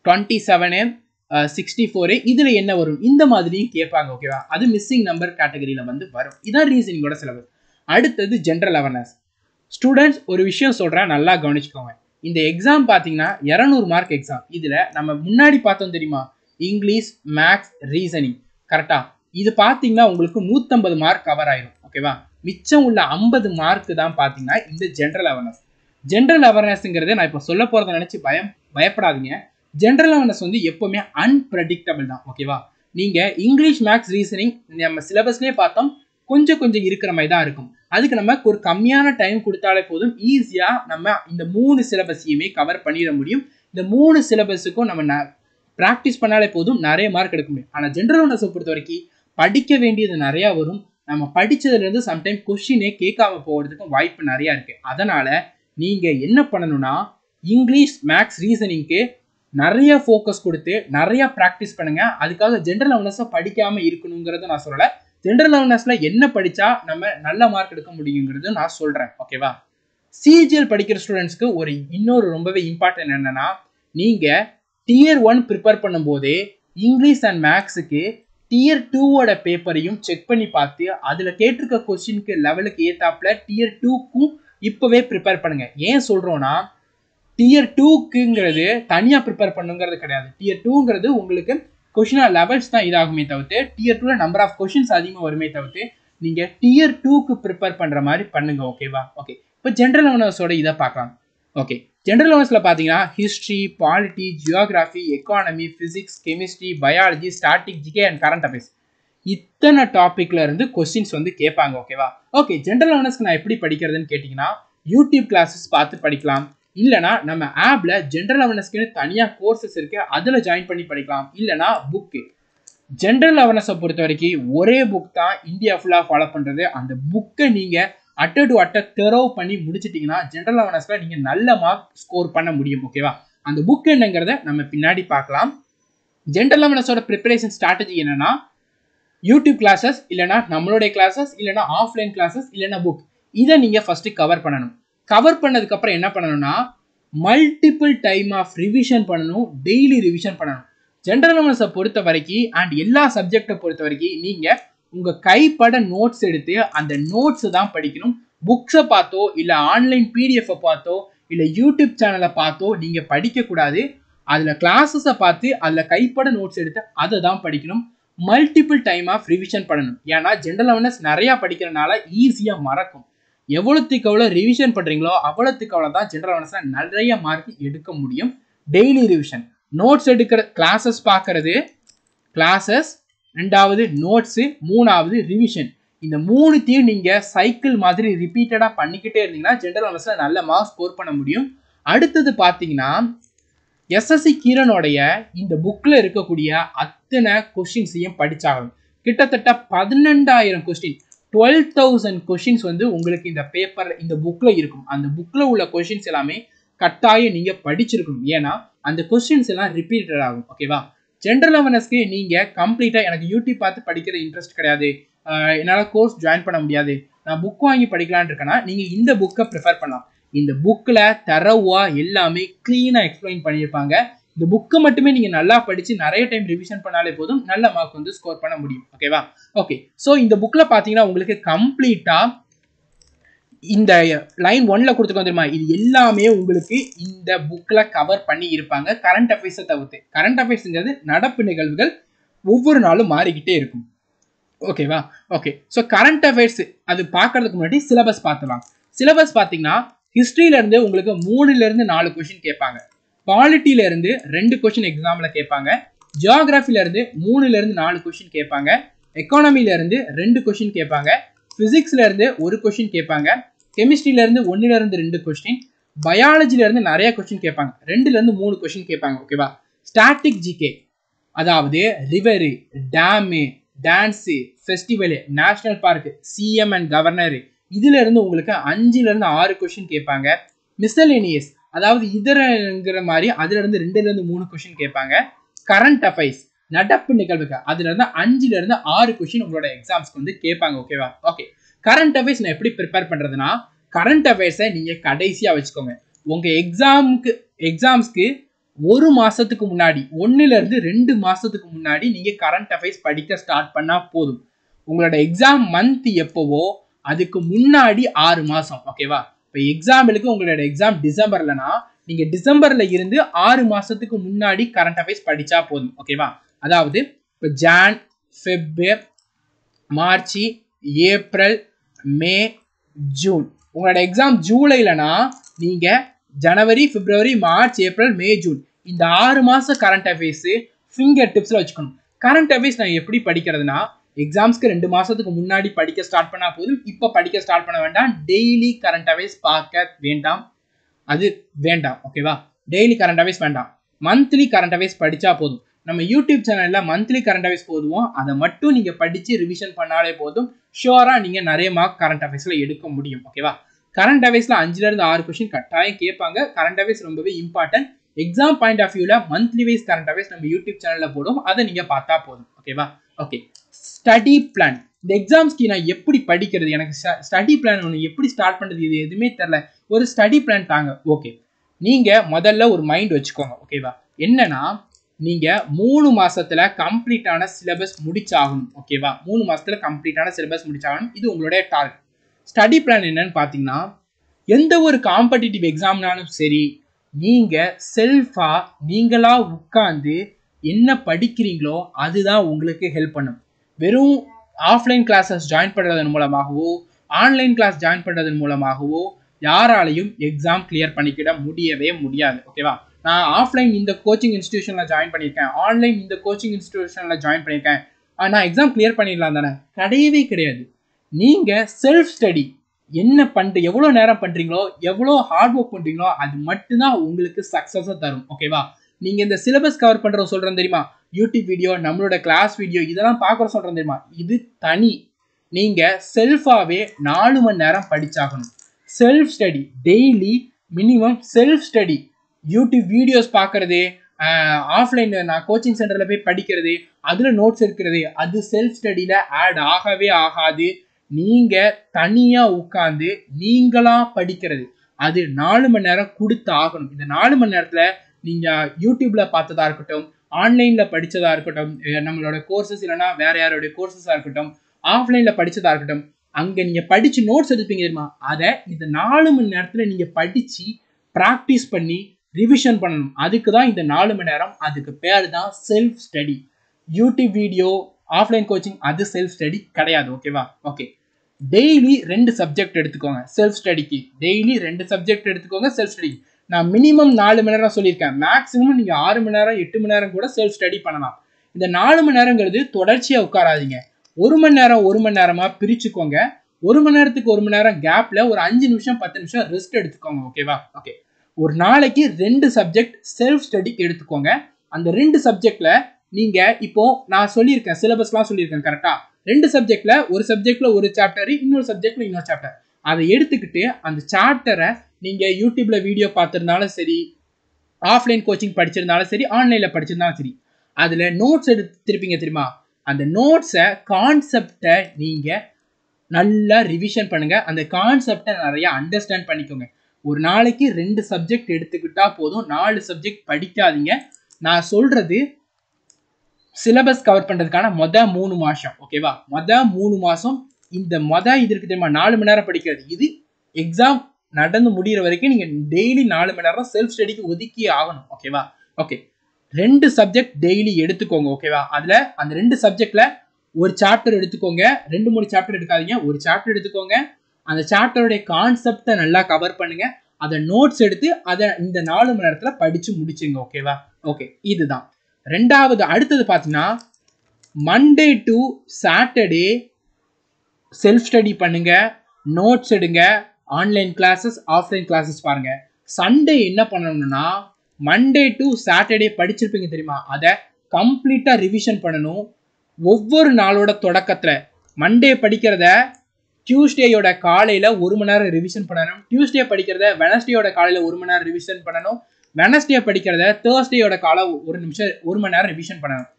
twenty seven sixty four இதில் என்ன வரும் இந்த மாதிரியும் கேட்பாங்க ஓகேவா அது மிஸ்ஸிங் நம்பர் கேட்டகரியில் வந்து வரும் இதான் ரீசனிங்கோட சிலபஸ் அடுத்தது ஜென்ரல் அவேர்னஸ் ஸ்டூடெண்ட்ஸ் ஒரு விஷயம் சொல்கிறேன் நல்லா கவனிச்சுக்கோங்க இந்த எக்ஸாம் பார்த்தீங்கன்னா இரநூறு மார்க் எக்ஸாம் இதில் நம்ம முன்னாடி பார்த்தோம் தெரியுமா இங்கிலீஷ் மேக்ஸ் ரீசனிங் கரெக்டாக இது பார்த்தீங்கன்னா உங்களுக்கு நூற்றம்பது மார்க் கவர் ஆயிரும் ஓகேவா மிச்சம் உள்ள ஐம்பது மார்க் தான் பார்த்தீங்கன்னா இந்த ஜென்ரல் அவேர்னஸ் ஜென்ரல் அவேர்னஸ்ங்கிறது நான் இப்போ சொல்ல போகிறத நினச்சி பயம் பயப்படாதீங்க ஜென்ரல் அவேர்னஸ் வந்து எப்போவுமே அன்பிரடிக்டபிள் தான் ஓகேவா நீங்கள் இங்கிலீஷ் மேக்ஸ் ரீசனிங் நம்ம சிலபஸ்லேயே பார்த்தோம் கொஞ்சம் கொஞ்சம் இருக்கிற மாதிரி தான் இருக்கும் அதுக்கு நமக்கு ஒரு கம்மியான டைம் கொடுத்தாலே போதும் ஈஸியாக நம்ம இந்த மூணு சிலபஸையுமே கவர் பண்ணிட முடியும் இந்த மூணு சிலபஸுக்கும் நம்ம ந ப்ராக்டிஸ் பண்ணாலே போதும் நிறைய மார்க் எடுக்க முடியும் ஆனால் ஜென்ரல் அவேர்னஸை பொறுத்த வரைக்கும் படிக்க வேண்டியது நிறையா வரும் நம்ம படித்ததுலேருந்து சம்டைம் கொஷினே கேட்காம போகிறதுக்கும் வாய்ப்பு நிறையா இருக்குது அதனால் நீங்கள் என்ன பண்ணணும்னா இங்கிலீஷ் மேக்ஸ் ரீசனிங்க்கு நிறைய ஃபோக்கஸ் கொடுத்து நிறைய ப்ராக்டிஸ் பண்ணுங்கள் அதுக்காக ஜென்ரல் அவேர்னஸை படிக்காமல் இருக்கணுங்கிறத நான் சொல்லலை ஜென்ரல் அவேர்னஸில் என்ன படித்தா நம்ம நல்ல மார்க் எடுக்க முடியுங்கிறது நான் சொல்கிறேன் ஓகேவா சிஜிஎல் படிக்கிற ஸ்டூடெண்ட்ஸ்க்கு ஒரு இன்னொரு ரொம்பவே இம்பார்ட்டன்ட் என்னென்னா நீங்கள் டியர் ஒன் ப்ரிப்பேர் பண்ணும்போதே இங்கிலீஷ் அண்ட் மேக்ஸுக்கு டியர் டூவோட பேப்பரையும் செக் பண்ணி பார்த்து அதில் கேட்டிருக்க கொஸ்டினுக்கு லெவலுக்கு ஏற்றாப்புல டியர் டூக்கும் இப்போவே ப்ரிப்பேர் பண்ணுங்கள் ஏன் சொல்கிறோன்னா டியர் டூக்குங்கிறது தனியாக ப்ரிப்பேர் பண்ணுங்கிறது கிடையாது டியர் டூங்கிறது உங்களுக்கு கொஷினா லெவல்ஸ் தான் இதாகுமே தவிர்த்து டியர் டூவில் நம்பர் ஆஃப் கொஷின்ஸ் அதிகமாக வருமே தவிர்த்து நீங்கள் டியர் டூக்கு ப்ரிப்பேர் பண்ணுற மாதிரி பண்ணுங்கள் ஓகேவா ஓகே இப்போ ஜென்ரல் அவனர்ஸோட இதை பார்க்கலாம் ஓகே ஜென்ரல் அவர்ஸில் பார்த்தீங்கன்னா history polity geography economy physics chemistry biology static GK and current affairs இத்தனை டாப்பிக்கில் இருந்து கொஸ்டின்ஸ் வந்து கேட்பாங்க ஓகேவா ஓகே ஜென்ரல் அவேர்னஸ்க்கு நான் எப்படி படிக்கிறதுன்னு கேட்டிங்கன்னா யூடியூப் கிளாஸஸ் பார்த்து படிக்கலாம் இல்லைனா நம்ம ஆப்பில் ஜென்ரல் அவேர்னஸ்க்குன்னு தனியாக கோர்சஸ் இருக்குது அதில் ஜாயின் பண்ணி படிக்கலாம் இல்லைனா புக்கு ஜென்ரல் அவேர்னஸை பொறுத்த வரைக்கும் ஒரே புக் தான் இந்தியா ஃபுல்லாக ஃபாலோ பண்ணுறது அந்த புக்கை நீங்கள் அட்ட டு அட்ட தெரவ் பண்ணி முடிச்சிட்டிங்கன்னா ஜென்ரல் அவேர்னஸில் நீங்கள் நல்ல மார்க் ஸ்கோர் பண்ண முடியும் ஓகேவா அந்த புக் என்னங்கிறத நம்ம பின்னாடி பார்க்கலாம் ஜென்ரல் அவேர்னஸோட ப்ரிப்பரேஷன் ஸ்ட்ராட்டஜி என்னென்னா யூடியூப் கிளாஸஸ் இல்லைனா நம்மளுடைய கிளாஸஸ் இல்லைனா ஆஃப்லைன் கிளாஸஸ் இல்லைனா புக் இதை நீங்கள் ஃபஸ்ட்டு கவர் பண்ணணும் கவர் பண்ணதுக்கப்புறம் என்ன பண்ணணும்னா மல்டிபிள் டைம் ஆஃப் ரிவிஷன் பண்ணணும் டெய்லி ரிவிஷன் பண்ணணும் ஜென்ரல் நாலேஜை பொறுத்த வரைக்கும் அண்ட் எல்லா சப்ஜெக்டை பொறுத்த வரைக்கும் நீங்கள் உங்கள் கைப்பட நோட்ஸ் எடுத்து அந்த நோட்ஸை தான் படிக்கணும் புக்ஸை பார்த்தோ இல்லை ஆன்லைன் பிடிஎஃப்பை பார்த்தோ இல்லை யூடியூப் சேனலை பார்த்தோ நீங்கள் படிக்கக்கூடாது அதில் கிளாஸஸை பார்த்து அதில் கைப்பட நோட்ஸ் எடுத்து அதை தான் படிக்கணும் மல்டிபிள் டைம் ஆஃப் ரிவிஷன் பண்ணணும் ஏன்னா ஜென்ரல் அவேர்னஸ் நிறையா படிக்கிறனால ஈஸியாக மறக்கும் எவ்வளோத்துக்கு எவ்வளோ ரிவிஷன் பண்ணுறீங்களோ அவ்வளோத்துக்கு அவ்வளோ தான் ஜென்ரல் அவேர்னஸாக நிறைய மார்க் எடுக்க முடியும் டெய்லி ரிவிஷன் நோட்ஸ் எடுக்கிற கிளாஸஸ் பார்க்கறது கிளாஸஸ் ரெண்டாவது நோட்ஸு மூணாவது ரிவிஷன் இந்த மூணுத்தையும் நீங்கள் சைக்கிள் மாதிரி ரிப்பீட்டடாக பண்ணிக்கிட்டே இருந்தீங்கன்னா ஜென்ரல் அவேர்னஸில் நல்ல மார்க் ஸ்கோர் பண்ண முடியும் அடுத்தது பார்த்தீங்கன்னா எஸ்எஸ்சி கீரனுடைய இந்த புக்கில் இருக்கக்கூடிய அத்தனை கொஷின்ஸையும் படித்தாகணும் கிட்டத்தட்ட பதினெண்டாயிரம் கொஸ்டின் டுவெல் தௌசண்ட் கொஷின்ஸ் வந்து உங்களுக்கு இந்த பேப்பரில் இந்த புக்கில் இருக்கும் அந்த புக்கில் உள்ள கொஷின்ஸ் எல்லாமே கட்டாயம் நீங்கள் படிச்சிருக்கணும் ஏன்னா அந்த கொஸ்டின்ஸ் எல்லாம் ரிப்பீட்டட் ஆகும் ஓகேவா ஜென்ரல் அவேர்னஸ்க்கு நீங்கள் கம்ப்ளீட்டாக எனக்கு யூடியூப் பார்த்து படிக்கிற இன்ட்ரெஸ்ட் கிடையாது என்னால் கோர்ஸ் ஜாயின் பண்ண முடியாது நான் புக் வாங்கி படிக்கலான் இருக்கேன்னா நீங்கள் இந்த புக்கை ப்ரிஃபர் பண்ணலாம் இந்த புக்கில் தரவாக எல்லாமே க்ளீனாக எக்ஸ்பிளைன் பண்ணியிருப்பாங்க இந்த புக்கு மட்டுமே நீங்கள் நல்லா படித்து நிறைய டைம் ரிவிஷன் பண்ணாலே போதும் நல்ல மார்க் வந்து ஸ்கோர் பண்ண முடியும் ஓகேவா ஓகே ஸோ இந்த புக்கில் பார்த்தீங்கன்னா உங்களுக்கு கம்ப்ளீட்டாக இந்த லைன் ஒன்ல கொடுத்துருக்கோம் தெரியுமா இது எல்லாமே உங்களுக்கு இந்த புக்கில் கவர் பண்ணி இருப்பாங்க கரண்ட் அஃபேர்ஸை தவிர்த்து கரண்ட் அஃபேர்ஸுங்கிறது நடப்பு நிகழ்வுகள் ஒவ்வொரு நாளும் மாறிக்கிட்டே இருக்கும் ஓகேவா ஓகே ஸோ கரண்ட் அஃபேர்ஸ் அது பார்க்கறதுக்கு முன்னாடி சிலபஸ் பார்த்துலாம் சிலபஸ் பார்த்தீங்கன்னா இருந்து உங்களுக்கு மூணுலேருந்து நாலு கொஷின் கேட்பாங்க இருந்து ரெண்டு கொஷின் எக்ஸாமில் கேட்பாங்க மூணுல மூணுலேருந்து நாலு கொஷின் கேட்பாங்க இருந்து ரெண்டு கொஷின் கேட்பாங்க ஃபிசிக்ஸ்லேருந்து ஒரு கொஷின் கேட்பாங்க ஒன்னுல ஒன்றுலேருந்து ரெண்டு கொஸ்டின் பயாலஜிலேருந்து நிறைய கொஸ்டின் கேட்பாங்க ரெண்டுலேருந்து மூணு கொஸ்டின் கேட்பாங்க ஓகேவா ஸ்டாட்டிக் ஜிகே அதாவது river dam dance festival national park CM and governor இதுல இருந்து உங்களுக்கு அஞ்சுல இருந்து ஆறு கொஸ்டின் கேட்பாங்க மிஸ்டலேனியஸ் அதாவது இதரங்கிற மாதிரி அதுல இருந்து ரெண்டுல இருந்து மூணு கொஸ்டின் கேட்பாங்க கரண்ட் அஃபைர்ஸ் நடப்பு நிகழ்வுக்கு அதுல இருந்து அஞ்சுல இருந்து ஆறு கொஸ்டின் உங்களோட எக்ஸாம்ஸ்க்கு வந்து கேட்பாங்க ஓகேவா ஓகே கரண்ட் அஃபேர்ஸ் நான் எப்படி ப்ரிப்பேர் பண்றதுன்னா கரண்ட் அஃபேர்ஸை நீங்க கடைசியா வச்சுக்கோங்க உங்க எக்ஸாமுக்கு எக்ஸாம்ஸ்க்கு ஒரு மாசத்துக்கு முன்னாடி ஒன்னுல இருந்து ரெண்டு மாசத்துக்கு முன்னாடி நீங்க கரண்ட் அஃபேர்ஸ் படிக்க ஸ்டார்ட் பண்ணா போதும் உங்களோட எக்ஸாம் மந்த் எப்போவோ அதுக்கு முன்னாடி ஆறு மாதம் ஓகேவா இப்போ எக்ஸாம்பிளுக்கு உங்களோட எக்ஸாம் டிசம்பர்லனா நீங்கள் டிசம்பரில் இருந்து ஆறு மாதத்துக்கு முன்னாடி கரண்ட் அஃபேர்ஸ் படித்தா போதும் ஓகேவா அதாவது இப்போ Jan Feb March April May June உங்களோட எக்ஸாம் ஜூலைலனா நீங்கள் ஜனவரி பிப்ரவரி மார்ச் ஏப்ரல் மே ஜூன் இந்த ஆறு மாதம் கரண்ட் அஃபேர்ஸு ஃபிங்கர் டிப்ஸில் வச்சுக்கணும் கரண்ட் அஃபேர்ஸ் நான் எப்படி படிக்கிறதுனா எக்ஸாம்ஸ்க்கு ரெண்டு மாதத்துக்கு முன்னாடி படிக்க ஸ்டார்ட் பண்ணால் போதும் இப்போ படிக்க ஸ்டார்ட் பண்ண வேண்டாம் டெய்லி கரண்ட் அவைஸ் பார்க்க வேண்டாம் அது வேண்டாம் ஓகேவா டெய்லி கரண்ட் அவைஸ் வேண்டாம் மந்த்லி கரண்ட் அவைஸ் படித்தா போதும் நம்ம யூடியூப் சேனலில் மந்த்லி கரண்ட் அவைஸ் போதுவோம் அதை மட்டும் நீங்கள் படித்து ரிவிஷன் பண்ணாலே போதும் ஷுவராக நீங்கள் நிறைய மார்க் கரண்ட் அவைஸில் எடுக்க முடியும் ஓகேவா கரண்ட் அவைஸில் அஞ்சுலேருந்து ஆறு கொஷின் கட்டாயம் கேட்பாங்க கரண்ட் அவைஸ் ரொம்பவே இம்பார்ட்டன்ட் எக்ஸாம் பாயிண்ட் ஆஃப் வியூவில் மந்த்லி வைஸ் கரண்ட் அவைஸ் நம்ம யூடியூப் சேனலில் போடும் அதை நீங்கள் பார்த்தா போதும் ஓகேவா ஓகே ஸ்டடி பிளான் இந்த எக்ஸாம்ஸ்க்கு நான் எப்படி படிக்கிறது எனக்கு ஸ்டடி பிளான் ஒன்று எப்படி ஸ்டார்ட் பண்ணுறது இது எதுவுமே தெரில ஒரு ஸ்டடி பிளான் தாங்க ஓகே நீங்கள் முதல்ல ஒரு மைண்ட் வச்சுக்கோங்க ஓகேவா என்னன்னா நீங்கள் மூணு மாதத்தில் கம்ப்ளீட்டான சிலபஸ் முடிச்சாகணும் ஓகேவா மூணு மாதத்தில் கம்ப்ளீட்டான சிலபஸ் முடிச்சாகணும் இது உங்களுடைய டார்கெட் ஸ்டடி பிளான் என்னன்னு பார்த்தீங்கன்னா எந்த ஒரு காம்படிட்டிவ் எக்ஸாம்னாலும் சரி நீங்கள் செல்ஃபாக நீங்களாக உட்காந்து என்ன படிக்கிறீங்களோ அதுதான் உங்களுக்கு ஹெல்ப் பண்ணும் வெறும் ஆஃப்லைன் கிளாஸஸ் ஜாயின் பண்ணுறதன் மூலமாகவோ ஆன்லைன் கிளாஸ் ஜாயின் பண்ணுறதன் மூலமாகவோ யாராலையும் எக்ஸாம் கிளியர் பண்ணிக்கிட முடியவே முடியாது ஓகேவா நான் ஆஃப்லைன் இந்த கோச்சிங் இன்ஸ்டியூஷனில் ஜாயின் பண்ணியிருக்கேன் ஆன்லைன் இந்த கோச்சிங் இன்ஸ்டியூஷனில் ஜாயின் பண்ணியிருக்கேன் நான் எக்ஸாம் கிளியர் பண்ணிடலாம் தானே கிடையவே கிடையாது நீங்கள் செல்ஃப் ஸ்டடி என்ன பண்ணுற எவ்வளோ நேரம் பண்ணுறீங்களோ எவ்வளோ ஹார்ட் ஒர்க் பண்ணுறீங்களோ அது மட்டும்தான் உங்களுக்கு சக்ஸஸாக தரும் ஓகேவா நீங்கள் இந்த சிலபஸ் கவர் பண்ணுறவங்க சொல்கிறேன் தெரியுமா யூடியூப் வீடியோ நம்மளோட கிளாஸ் வீடியோ இதெல்லாம் பார்க்குற சொல்கிறோம் தெரியுமா இது தனி நீங்கள் செல்ஃபாகவே நாலு மணி நேரம் படித்தாகணும் self study daily minimum self study YouTube videos பார்க்குறது ஆஃப்லைனில் நான் கோச்சிங் சென்டரில் போய் படிக்கிறது அதில் நோட்ஸ் இருக்கிறது அது செல்ஃப் ஸ்டடியில் ஆட் ஆகவே ஆகாது நீங்கள் தனியாக உட்காந்து நீங்களாக படிக்கிறது அது நாலு மணி நேரம் கொடுத்து ஆகணும் இந்த நாலு மணி நேரத்தில் நீங்கள் யூடியூப்பில் பார்த்ததா இருக்கட்டும் ஆன்லைனில் படித்ததாக இருக்கட்டும் நம்மளோட கோர்சஸ் இல்லைனா வேறு யாரோடைய கோர்சஸாக இருக்கட்டும் ஆஃப்லைனில் படித்ததாக இருக்கட்டும் அங்கே நீங்கள் படித்து நோட்ஸ் எடுப்பீங்க தெரியுமா அதை இந்த நாலு மணி நேரத்தில் நீங்கள் படித்து ப்ராக்டிஸ் பண்ணி ரிவிஷன் பண்ணணும் அதுக்கு தான் இந்த நாலு மணி நேரம் அதுக்கு பேர் தான் self study YouTube video offline coaching அது செல்ஃப் ஸ்டடி கிடையாது ஓகேவா ஓகே டெய்லி ரெண்டு சப்ஜெக்ட் எடுத்துக்கோங்க செல்ஃப் ஸ்டடிக்கு டெய்லி ரெண்டு சப்ஜெக்ட் எடுத்துக்கோங்க செல்ஃப் ஸ்டடிக்கு நான் மினிமம் நாலு மணி நேரம் சொல்லியிருக்கேன் மேக்ஸிமம் நீங்கள் ஆறு மணி நேரம் எட்டு மணி நேரம் கூட செல்ஃப் ஸ்டடி பண்ணலாம் இந்த நாலு மணி நேரங்கிறது தொடர்ச்சியாக உட்காராதீங்க ஒரு மணி நேரம் ஒரு மணி நேரமாக பிரிச்சுக்கோங்க ஒரு மணி நேரத்துக்கு ஒரு மணி நேரம் கேப்பில் ஒரு அஞ்சு நிமிஷம் பத்து நிமிஷம் ரெஸ்ட் எடுத்துக்கோங்க ஓகேவா ஓகே ஒரு நாளைக்கு ரெண்டு சப்ஜெக்ட் செல்ஃப் ஸ்டடி எடுத்துக்கோங்க அந்த ரெண்டு சப்ஜெக்டில் நீங்கள் இப்போது நான் சொல்லியிருக்கேன் சிலபஸ்லாம் சொல்லியிருக்கேன் கரெக்டாக ரெண்டு சப்ஜெக்டில் ஒரு சப்ஜெக்டில் ஒரு சாப்டர் இன்னொரு சப்ஜெக்டில் இன்னொரு சாப்டர் அதை எடுத்துக்கிட்டு அந்த சாப்டரை நீங்கள் யூடியூப்பில் வீடியோ பார்த்துருந்தாலும் சரி ஆஃப்லைன் கோச்சிங் படிச்சிருந்தாலும் சரி ஆன்லைனில் படிச்சிருந்தாலும் சரி அதில் நோட்ஸ் எடுத்திருப்பீங்க தெரியுமா அந்த நோட்ஸை கான்செப்டை நீங்கள் நல்லா ரிவிஷன் பண்ணுங்கள் அந்த கான்செப்டை நிறையா அண்டர்ஸ்டாண்ட் பண்ணிக்கோங்க ஒரு நாளைக்கு ரெண்டு சப்ஜெக்ட் எடுத்துக்கிட்டால் போதும் நாலு சப்ஜெக்ட் படிக்காதீங்க நான் சொல்கிறது சிலபஸ் கவர் பண்ணுறதுக்கான மொதல் மூணு மாதம் ஓகேவா மொதல் மூணு மாதம் இந்த மொதல் இது இருக்கு தெரியுமா நாலு மணி நேரம் படிக்கிறது இது எக்ஸாம் நடந்து முடிகிற வரைக்கும் நீங்கள் டெய்லி நாலு மணி நேரம் செல்ஃப் ஸ்டடிக்கு ஒதுக்கி ஆகணும் ஓகேவா ஓகே ரெண்டு சப்ஜெக்ட் டெய்லி எடுத்துக்கோங்க ஓகேவா அதில் அந்த ரெண்டு சப்ஜெக்டில் ஒரு சாப்டர் எடுத்துக்கோங்க ரெண்டு மூணு சாப்டர் எடுக்காதீங்க ஒரு சாப்டர் எடுத்துக்கோங்க அந்த சாப்டருடைய கான்செப்டை நல்லா கவர் பண்ணுங்க அதை நோட்ஸ் எடுத்து அதை இந்த நாலு மணி நேரத்தில் படித்து முடிச்சுங்க ஓகேவா ஓகே இதுதான் ரெண்டாவது அடுத்தது பார்த்தீங்கன்னா Monday to Saturday self study பண்ணுங்க நோட்ஸ் எடுங்க ஆன்லைன் கிளாஸஸ் ஆஃப்லைன் கிளாஸஸ் பாருங்கள் சண்டே என்ன பண்ணணும்னா மண்டே டு சாட்டர்டே படிச்சிருப்பீங்க தெரியுமா அதை கம்ப்ளீட்டாக ரிவிஷன் பண்ணணும் ஒவ்வொரு நாளோட தொடக்கத்தில் மண்டே படிக்கிறத டியூஸ்டேயோட காலையில் ஒரு மணி நேரம் ரிவிஷன் பண்ணணும் டியூஸ்டே படிக்கிறத வெனஸ்டேயோட காலையில் ஒரு மணி நேரம் ரிவிஷன் பண்ணணும் வெனஸ்டே படிக்கிறத தேர்ஸ்டேயோட காலை ஒரு நிமிஷம் ஒரு மணி நேரம் ரிவிஷன் பண்ணணும்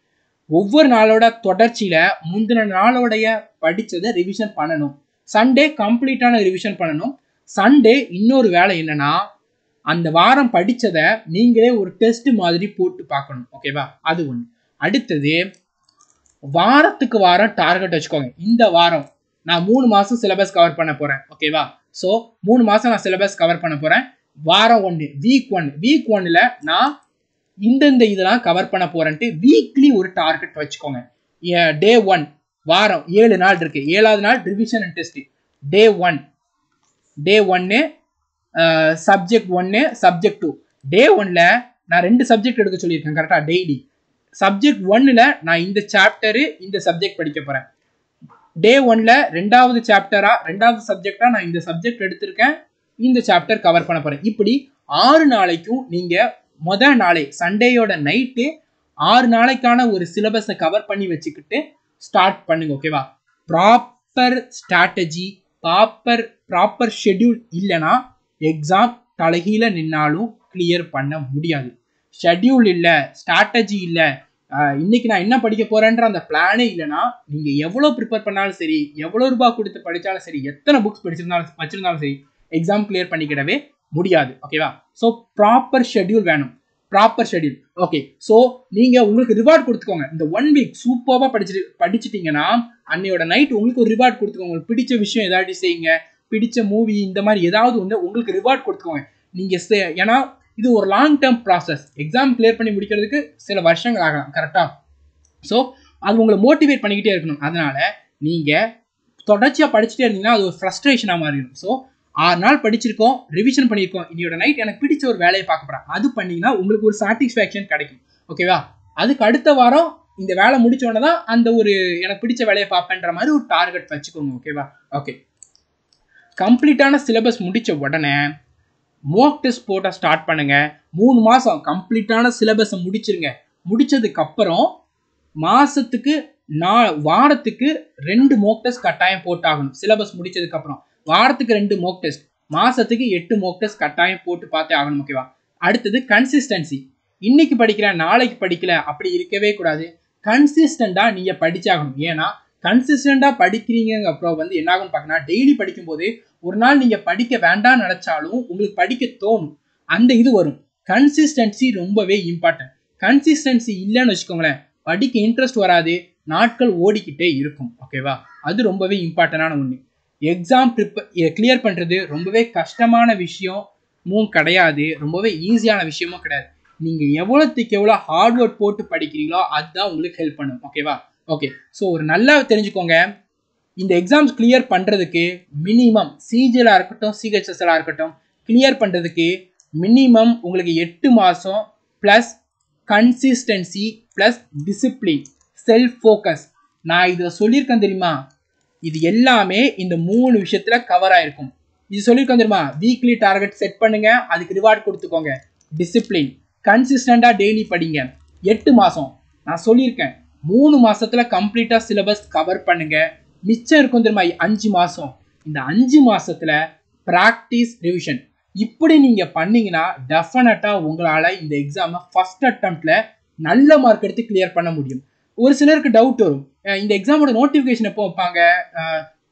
ஒவ்வொரு நாளோட தொடர்ச்சியில் முந்தின நாளோடைய படித்ததை ரிவிஷன் பண்ணணும் சண்டே கம்ப்ளீட்டான ரிவிஷன் பண்ணணும் சண்டே இன்னொரு வேலை என்னன்னா அந்த வாரம் படித்ததை நீங்களே ஒரு டெஸ்ட் மாதிரி போட்டு பார்க்கணும் ஓகேவா அது ஒன்று அடுத்தது வாரத்துக்கு வாரம் டார்கெட் வச்சுக்கோங்க இந்த வாரம் நான் மூணு மாதம் சிலபஸ் கவர் பண்ண போகிறேன் ஓகேவா ஸோ மூணு மாதம் நான் சிலபஸ் கவர் பண்ண போகிறேன் வாரம் ஒன்று வீக் ஒன் வீக் ஒன்னில் நான் இந்தந்த இதெல்லாம் கவர் பண்ண போகிறேன்ட்டு வீக்லி ஒரு டார்கெட் வச்சுக்கோங்க டே ஒன் வாரம் ஏழு நாள் இருக்கு ஏழாவது நாள் revision and test day one day ஒன்னு சப்ஜெக்ட் ஒன்று சப்ஜெக்ட் டூ டே ஒன்ல நான் ரெண்டு சப்ஜெக்ட் எடுக்க சொல்லியிருக்கேன் கரெக்டாக டெய்லி சப்ஜெக்ட் ஒன்னுல நான் இந்த சாப்டரு இந்த சப்ஜெக்ட் படிக்க போகிறேன் டே ஒன்ல ரெண்டாவது சாப்டரா ரெண்டாவது சப்ஜெக்டா நான் இந்த சப்ஜெக்ட் எடுத்திருக்கேன் இந்த சாப்டர் கவர் பண்ண போறேன் இப்படி ஆறு நாளைக்கும் நீங்க மொதல் நாளை சண்டேயோட நைட்டு ஆறு நாளைக்கான ஒரு சிலபஸை கவர் பண்ணி வச்சுக்கிட்டு ஸ்டார்ட் பண்ணுங்க ஓகேவா proper strategy proper proper schedule இல்லைன்னா எக்ஸாம் தலகியில் நின்னாலும் கிளியர் பண்ண முடியாது ஷெட்யூல் இல்லை ஸ்ட்ராட்டஜி இல்லை இன்னைக்கு நான் என்ன படிக்க போறேன்ற அந்த பிளானே இல்லைன்னா நீங்க எவ்வளோ ப்ரிப்பேர் பண்ணாலும் சரி எவ்வளோ ரூபாய் கொடுத்து படித்தாலும் சரி எத்தனை புக்ஸ் படிச்சிருந்தாலும் வச்சிருந்தாலும் சரி எக்ஸாம் கிளியர் பண்ணிக்கிடவே முடியாது ஓகேவா ஸோ ப்ராப்பர் ஷெட்யூல் வேணும் ப்ராப்பர் ஷெடியூல் ஓகே ஸோ நீங்கள் உங்களுக்கு ரிவார்ட் கொடுத்துக்கோங்க இந்த ஒன் வீக் சூப்பராக படிச்சு படிச்சிட்டிங்கன்னா அன்னையோட நைட் உங்களுக்கு ஒரு ரிவார்ட் கொடுத்துக்கோங்க உங்களுக்கு பிடிச்ச விஷயம் ஏதாவது செய்யுங்க பிடிச்ச மூவி இந்த மாதிரி ஏதாவது வந்து உங்களுக்கு ரிவார்ட் கொடுத்துக்கோங்க நீங்கள் ஏன்னா இது ஒரு long term process exam clear பண்ணி முடிக்கிறதுக்கு சில வருஷங்கள் ஆகலாம் கரெக்டாக ஸோ அது உங்களை மோட்டிவேட் பண்ணிக்கிட்டே இருக்கணும் அதனால் நீங்கள் தொடர்ச்சியாக படிச்சுட்டே இருந்தீங்கன்னா அது ஒரு ஃப்ரஸ்ட்ரேஷனாக மாறிடும் ஸோ ஆறு நாள் படிச்சிருக்கோம் ரிவிஷன் பண்ணியிருக்கோம் இன்னையோட நைட் எனக்கு பிடிச்ச ஒரு வேலையை பார்க்க போகிறேன் அது பண்ணிங்கன்னா உங்களுக்கு ஒரு சாட்டிஸ்ஃபேக்ஷன் கிடைக்கும் ஓகேவா அதுக்கு அடுத்த வாரம் இந்த வேலை முடிச்சோடனே தான் அந்த ஒரு எனக்கு பிடிச்ச வேலையை பார்ப்பேன்ற மாதிரி ஒரு டார்கெட் வச்சுக்கோங்க ஓகேவா ஓகே கம்ப்ளீட்டான சிலபஸ் முடித்த உடனே மோக் டெஸ்ட் போட்ட ஸ்டார்ட் பண்ணுங்கள் மூணு மாதம் கம்ப்ளீட்டான சிலபஸை முடிச்சிருங்க முடித்ததுக்கப்புறம் மாதத்துக்கு நா வாரத்துக்கு ரெண்டு மோக் டெஸ்ட் கட்டாயம் போட்டாகணும் சிலபஸ் முடித்ததுக்கப்புறம் வாரத்துக்கு ரெண்டு மோக் டெஸ்ட் மாசத்துக்கு எட்டு மோக் டெஸ்ட் கட்டாயம் போட்டு பார்த்தே ஆகணும் ஓகேவா அடுத்தது கன்சிஸ்டன்சி இன்னைக்கு படிக்கிறேன் நாளைக்கு படிக்கல அப்படி இருக்கவே கூடாது கன்சிஸ்டண்டாக நீங்கள் படிச்சாகணும் ஏன்னா கன்சிஸ்டண்டாக படிக்கிறீங்க அப்புறம் வந்து என்னாகும் பார்க்கணும் டெய்லி படிக்கும்போது ஒரு நாள் நீங்கள் படிக்க வேண்டாம் நினச்சாலும் உங்களுக்கு படிக்க தோணும் அந்த இது வரும் கன்சிஸ்டன்சி ரொம்பவே இம்பார்ட்டன்ட் கன்சிஸ்டன்சி இல்லைன்னு வச்சுக்கோங்களேன் படிக்க இன்ட்ரெஸ்ட் வராது நாட்கள் ஓடிக்கிட்டே இருக்கும் ஓகேவா அது ரொம்பவே இம்பார்ட்டண்டான ஒன்று எக்ஸாம் ப்ரிப்பர் கிளியர் பண்ணுறது ரொம்பவே கஷ்டமான விஷயமும் கிடையாது ரொம்பவே ஈஸியான விஷயமும் கிடையாது நீங்கள் எவ்வளோத்துக்கு எவ்வளோ ஹார்ட் ஒர்க் போட்டு படிக்கிறீங்களோ அதுதான் உங்களுக்கு ஹெல்ப் பண்ணும் ஓகேவா ஓகே ஸோ ஒரு நல்லா தெரிஞ்சுக்கோங்க இந்த எக்ஸாம்ஸ் கிளியர் பண்ணுறதுக்கு மினிமம் சிஜியலாக இருக்கட்டும் சிஹெச்எஸ்எலாக இருக்கட்டும் கிளியர் பண்ணுறதுக்கு மினிமம் உங்களுக்கு எட்டு மாதம் plus consistency plus discipline self focus நான் இதில் சொல்லியிருக்கேன் தெரியுமா இது எல்லாமே இந்த மூணு விஷயத்துல கவர் ஆயிருக்கும் இது சொல்லியிருக்கோம் தெரியுமா வீக்லி டார்கெட் செட் பண்ணுங்க அதுக்கு ரிவார்ட் கொடுத்துக்கோங்க டிசிப்ளின் கன்சிஸ்டண்டா டெய்லி படிங்க எட்டு மாதம் நான் சொல்லியிருக்கேன் மூணு மாசத்துல கம்ப்ளீட்டா சிலபஸ் கவர் பண்ணுங்க மிச்சம் இருக்கும் தெரியுமா அஞ்சு மாசம் இந்த அஞ்சு மாசத்துல ப்ராக்டிஸ் ரிவிஷன் இப்படி நீங்க பண்ணீங்கன்னா டெஃபினட்டா உங்களால இந்த எக்ஸாமை ஃபர்ஸ்ட் அட்டம்ப்ட்ல நல்ல மார்க் எடுத்து கிளியர் பண்ண முடியும் ஒரு சிலருக்கு டவுட் வரும் இந்த எக்ஸாமோட நோட்டிஃபிகேஷன் எப்போ வைப்பாங்க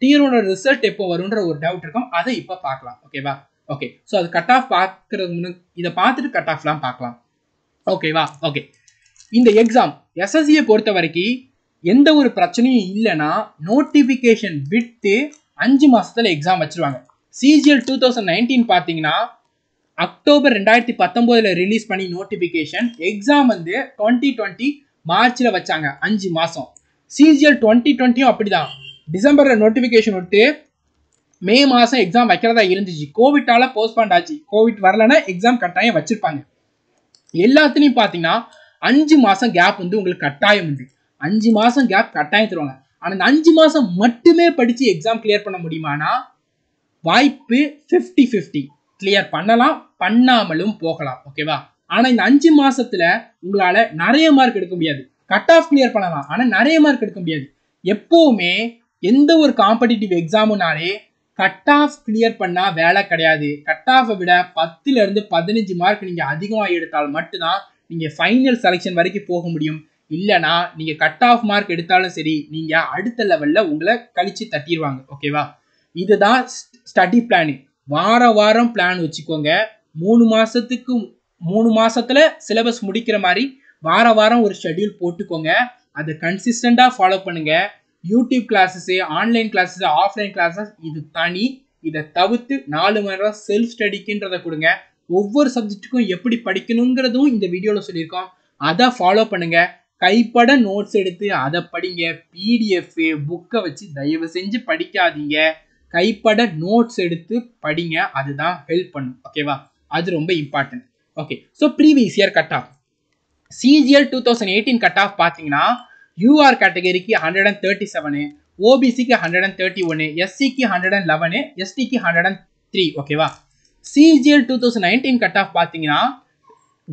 டியரோட ரிசல்ட் எப்போ வரும்ன்ற ஒரு டவுட் இருக்கும் அதை இப்போ பார்க்கலாம் ஓகேவா ஓகே ஸோ அது கட் ஆஃப் பார்க்கறது முன்னு இதை பார்த்துட்டு கட் ஆஃப்லாம் பார்க்கலாம் ஓகேவா ஓகே இந்த எக்ஸாம் எஸ்எஸ்சியை பொறுத்த வரைக்கும் எந்த ஒரு பிரச்சனையும் இல்லைன்னா நோட்டிஃபிகேஷன் விட்டு அஞ்சு மாதத்தில் எக்ஸாம் வச்சுருவாங்க சிஜிஎல் டூ தௌசண்ட் நைன்டீன் பார்த்தீங்கன்னா அக்டோபர் ரெண்டாயிரத்தி பத்தொம்போதில் ரிலீஸ் பண்ணி நோட்டிஃபிகேஷன் எக்ஸாம் வந்து டுவெண்ட்டி டுவெண்ட்டி மார்ச்சில் வச்சாங்க அஞ்சு மாதம் சிஜிஎல் டுவெண்ட்டி டுவெண்ட்டியும் அப்படிதான் டிசம்பரில் நோட்டிஃபிகேஷன் விட்டு மே மாதம் எக்ஸாம் வைக்கிறதா இருந்துச்சு கோவிட்டால் போஸ்ட்பாண்ட் ஆச்சு கோவிட் வரலன்னா எக்ஸாம் கட்டாயம் வச்சுருப்பாங்க எல்லாத்துலேயும் பார்த்தீங்கன்னா அஞ்சு மாதம் கேப் வந்து உங்களுக்கு கட்டாயம் உண்டு அஞ்சு மாதம் கேப் கட்டாயம் தருவாங்க ஆனால் இந்த அஞ்சு மாதம் மட்டுமே படித்து எக்ஸாம் கிளியர் பண்ண முடியுமானா வாய்ப்பு ஃபிஃப்டி ஃபிஃப்டி கிளியர் பண்ணலாம் பண்ணாமலும் போகலாம் ஓகேவா ஆனா இந்த அஞ்சு மாசத்துல உங்களால நிறைய மார்க் எடுக்க முடியாது கட் ஆஃப் கிளியர் பண்ணலாம் ஆனா நிறைய மார்க் எடுக்க முடியாது எப்பவுமே எந்த ஒரு காம்படிட்டிவ் எக்ஸாமுனாலே கட் ஆஃப் கிளியர் பண்ணால் வேலை கிடையாது கட் ஆஃபை விட பத்துலேருந்து பதினஞ்சு மார்க் நீங்கள் அதிகமாக எடுத்தால் மட்டும்தான் நீங்கள் ஃபைனல் செலெக்ஷன் வரைக்கும் போக முடியும் இல்லைனா நீங்கள் கட் ஆஃப் மார்க் எடுத்தாலும் சரி நீங்கள் அடுத்த லெவலில் உங்களை கழித்து தட்டிடுவாங்க ஓகேவா இதுதான் ஸ்டடி பிளானு வார வாரம் பிளான் வச்சுக்கோங்க மூணு மாதத்துக்கு மூணு மாசத்துல சிலபஸ் முடிக்கிற மாதிரி வார வாரம் ஒரு ஷெட்யூல் போட்டுக்கோங்க அதை கன்சிஸ்டண்டாக ஃபாலோ பண்ணுங்க YouTube classes online classes offline classes இது தனி இதை தவிர்த்து நாலு மணி நேரம் செல்ஃப் ஸ்டடிக்குன்றதை கொடுங்க ஒவ்வொரு சப்ஜெக்ட்டுக்கும் எப்படி படிக்கணுங்கிறதும் இந்த வீடியோவில் சொல்லியிருக்கோம் அதை ஃபாலோ பண்ணுங்க கைப்பட நோட்ஸ் எடுத்து அதை படிங்க பிடிஎஃப் புக்கை வச்சு தயவு செஞ்சு படிக்காதீங்க கைப்பட நோட்ஸ் எடுத்து படிங்க அதுதான் ஹெல்ப் பண்ணும் ஓகேவா அது ரொம்ப important so so previous cut off CGL two thousand eighteen cut off பார்த்தீங்கன்னா யூஆர் கேட்டகரிக்கு ஹண்ட்ரட் அண்ட் தேர்ட்டி செவனு ஓபிசிக்கு ஹண்ட்ரட் அண்ட் தேர்ட்டி ஒன்று எஸ்சிக்கு ஹண்ட்ரட் அண்ட் லெவனு எஸ்டிக்கு ஹண்ட்ரட் அண்ட் த்ரீ ஓகேவா CGL two thousand nineteen cut off பார்த்தீங்கன்னா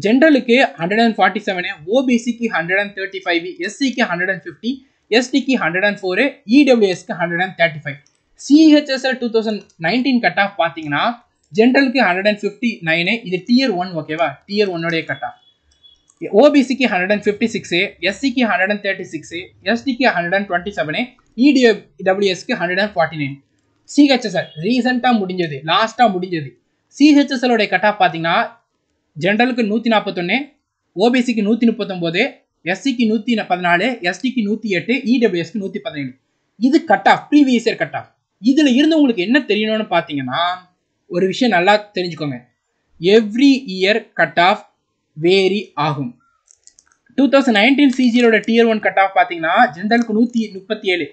ஜென்ரலுக்கு hundred and forty seven ஓபிசிக்கு ஹண்ட்ரட் அண்ட் தேர்ட்டி ஃபைவ் எஸ்சிக்கு ஹண்ட்ரட் அண்ட் ஃபிஃப்டி எஸ்டிக்கு ஹண்ட்ரட் அண்ட் ஃபோரு இடபிள்யூஎஸ்க்கு hundred and thirty five CHSL two thousand nineteen cut off பார்த்தீங்கன்னா ஜென்ரலுக்கு hundred and fifty nine இது tier one ஓகேவா டியர் ஒன்னுடைய கட்டா ஓபிசிக்கு ஹண்ட்ரட் அண்ட் ஃபிஃப்டி சிக்ஸு எஸ்சிக்கு ஹண்ட்ரட் அண்ட் தேர்ட்டி சிக்ஸு எஸ்டிக்கு ஹண்ட்ரட் அண்ட் டுவெண்ட்டி செவனு இடிஎ டபிள்யூஎஸ்க்கு hundred and forty nine CHSL ரீசெண்டாக முடிஞ்சது லாஸ்ட்டாக முடிஞ்சது சிஹெச்எஸ்எலோடைய கட் ஆஃப் பார்த்தீங்கன்னா ஜென்ரலுக்கு நூற்றி நாற்பத்தொன்று ஓபிசிக்கு நூற்றி முப்பத்தொம்போது எஸ்சிக்கு நூற்றி பதினாலு எஸ்டிக்கு நூற்றி எட்டு இடபிள்யூஎஸ்க்கு e நூற்றி பதினேழு இது cut off previous year cut off இதில் இருந்து உங்களுக்கு என்ன தெரியணும்னு பார்த்தீங்கன்னா ஒரு விஷயம் நல்லா தெரிஞ்சுக்கோங்க every year cut off vary ஆகும் டூ தௌசண்ட் நைன்டீன் சிஜிஎலோட டியர் ஒன் கட் ஆஃப் பார்த்தீங்கன்னா ஜென்ரலுக்கு நூற்றி முப்பத்தி ஏழு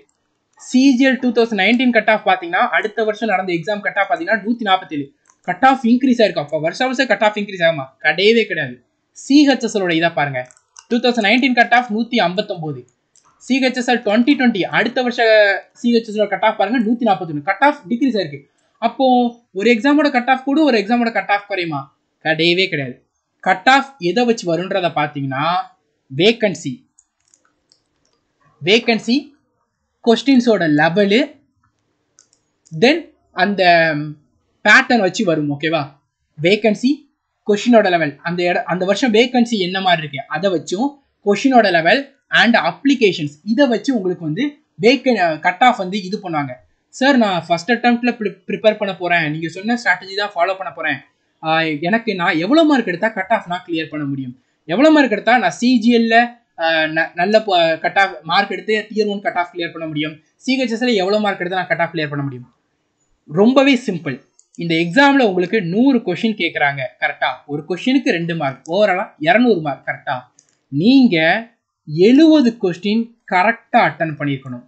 CGL two thousand nineteen cut off பார்த்தீங்கன்னா அடுத்த வருஷம் நடந்த எக்ஸாம் கட் ஆஃப் பார்த்தீங்கன்னா நூற்றி நாற்பத்தேழு கட் ஆஃப் இன்க்ரீஸ் ஆயிருக்கும் அப்போ வருஷம் வருஷம் கட் ஆஃப் இன்க்ரீஸ் ஆகுமா கிடையவே கிடையாது சிஹெச்எஸ்எலோட இதாக பாருங்க two thousand nineteen cut off நூற்றி ஐம்பத்தொம்போது சிஹெச்எஸ்எல் டுவெண்ட்டி டுவெண்ட்டி அடுத்த வருஷம் சிஹெச்எஸ்எலோட கட் ஆஃப் பாருங்க நூற்றி நாற்பத்தொன்று கட் ஆஃப் டிக்ரீஸ் ஆயிருக்கு அப்போ ஒரு எக்ஸாமோட கட் ஆஃப் கூட ஒரு எக்ஸாமோட கட் ஆஃப் குறையுமா கிடையவே கிடையாது கட் ஆஃப் எதை வச்சு வருன்றதை பார்த்தீங்கன்னா வேக்கன்சி வேக்கன்சி கொஸ்டின்ஸோட லெவலு தென் அந்த பேட்டர்ன் வச்சு வரும் ஓகேவா வேக்கன்சி கொஷினோட லெவல் அந்த இட அந்த வருஷம் வேக்கன்சி என்ன மாதிரி இருக்கு அதை வச்சும் கொஷினோட லெவல் அண்ட் அப்ளிகேஷன்ஸ் இதை வச்சு உங்களுக்கு வந்து வேக்கன் கட் ஆஃப் வந்து இது பண்ணுவாங்க சார் நான் ஃபர்ஸ்ட் அட்டம்ப்டில் ப்ரிப்பேர் பண்ண போகிறேன் நீங்கள் சொன்ன ஸ்ட்ராட்டஜி தான் ஃபாலோ பண்ண போகிறேன் எனக்கு நான் எவ்வளோ மார்க் எடுத்தால் கட் ஆஃப் நான் கிளியர் பண்ண முடியும் எவ்வளோ மார்க் எடுத்தால் நான் சிஜிஎல்ல நல்ல கட் ஆஃப் மார்க் எடுத்து tier one cut off clear பண்ண முடியும் சிஹெச்எஸ்ல எவ்வளோ மார்க் எடுத்து நான் கட் ஆஃப் கிளியர் பண்ண முடியும் ரொம்பவே சிம்பிள் இந்த எக்ஸாமில் உங்களுக்கு நூறு கொஷின் கேட்குறாங்க கரெக்டாக ஒரு கொஷினுக்கு ரெண்டு மார்க் ஓவராலாக இரநூறு மார்க் கரெக்டாக நீங்கள் எழுபது கொஸ்டின் கரெக்டாக அட்டன் பண்ணியிருக்கணும்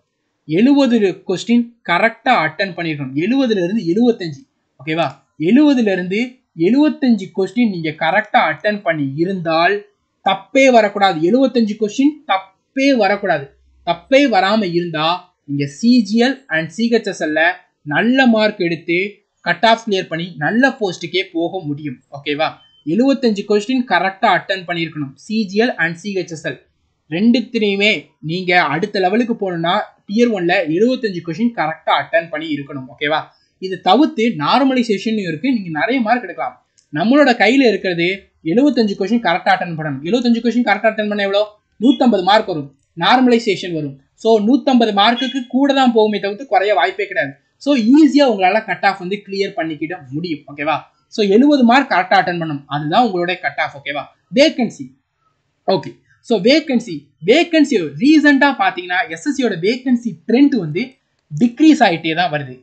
எழுபது கொஸ்டின் கரெக்டாக அட்டன் பண்ணிடணும் எழுபதுலேருந்து எழுபத்தஞ்சு ஓகேவா எழுபதுலேருந்து எழுபத்தஞ்சு கொஸ்டின் நீங்கள் கரெக்டாக அட்டன் பண்ணி இருந்தால் தப்பே வரக்கூடாது எழுபத்தஞ்சு கொஸ்டின் தப்பே வரக்கூடாது தப்பே வராமல் இருந்தால் நீங்கள் சிஜிஎல் அண்ட் சிஹெச்எஸ்எல்ல நல்ல மார்க் எடுத்து கட் ஆஃப் கிளியர் பண்ணி நல்ல போஸ்ட்டுக்கே போக முடியும் ஓகேவா எழுபத்தஞ்சு கொஸ்டின் கரெக்டாக அட்டன் பண்ணியிருக்கணும் சிஜிஎல் அண்ட் சிஹெச்எஸ்எல் ரெண்டுத்திலையுமே நீங்கள் அடுத்த லெவலுக்கு போகணுன்னா இயர் ஒன்ல எழுபத்தஞ்சு கொஷின் கரெக்டாக அட்டன் பண்ணி இருக்கணும் ஓகேவா இது தவிர்த்து நார்மலைசேஷன் இருக்குது நீங்கள் நிறைய மார்க் எடுக்கலாம் நம்மளோட கையில் இருக்கிறது எழுபத்தஞ்சு கொஷின் கரெக்டாக அட்டன் பண்ணணும் எழுபத்தஞ்சு கொஷின் கரெக்டாக அட்டன் பண்ண எவ்வளோ நூற்றம்பது மார்க் வரும் நார்மலைசேஷன் வரும் ஸோ நூற்றம்பது மார்க்குக்கு கூட தான் போகுமே தவிர்த்து குறைய வாய்ப்பே கிடையாது ஸோ ஈஸியாக உங்களால் கட் ஆஃப் வந்து கிளியர் பண்ணிக்கிட முடியும் ஓகேவா ஸோ எழுபது மார்க் கரெக்டாக அட்டன் பண்ணும் அதுதான் உங்களுடைய கட் ஆஃப் ஓகேவா vacancy okay so vacancy vacancy ரீசெண்டாக பார்த்தீங்கன்னா எஸ்எஸ்சியோட வேகன்சி ட்ரெண்ட் வந்து டிக்ரீஸ் ஆகிட்டே தான் வருது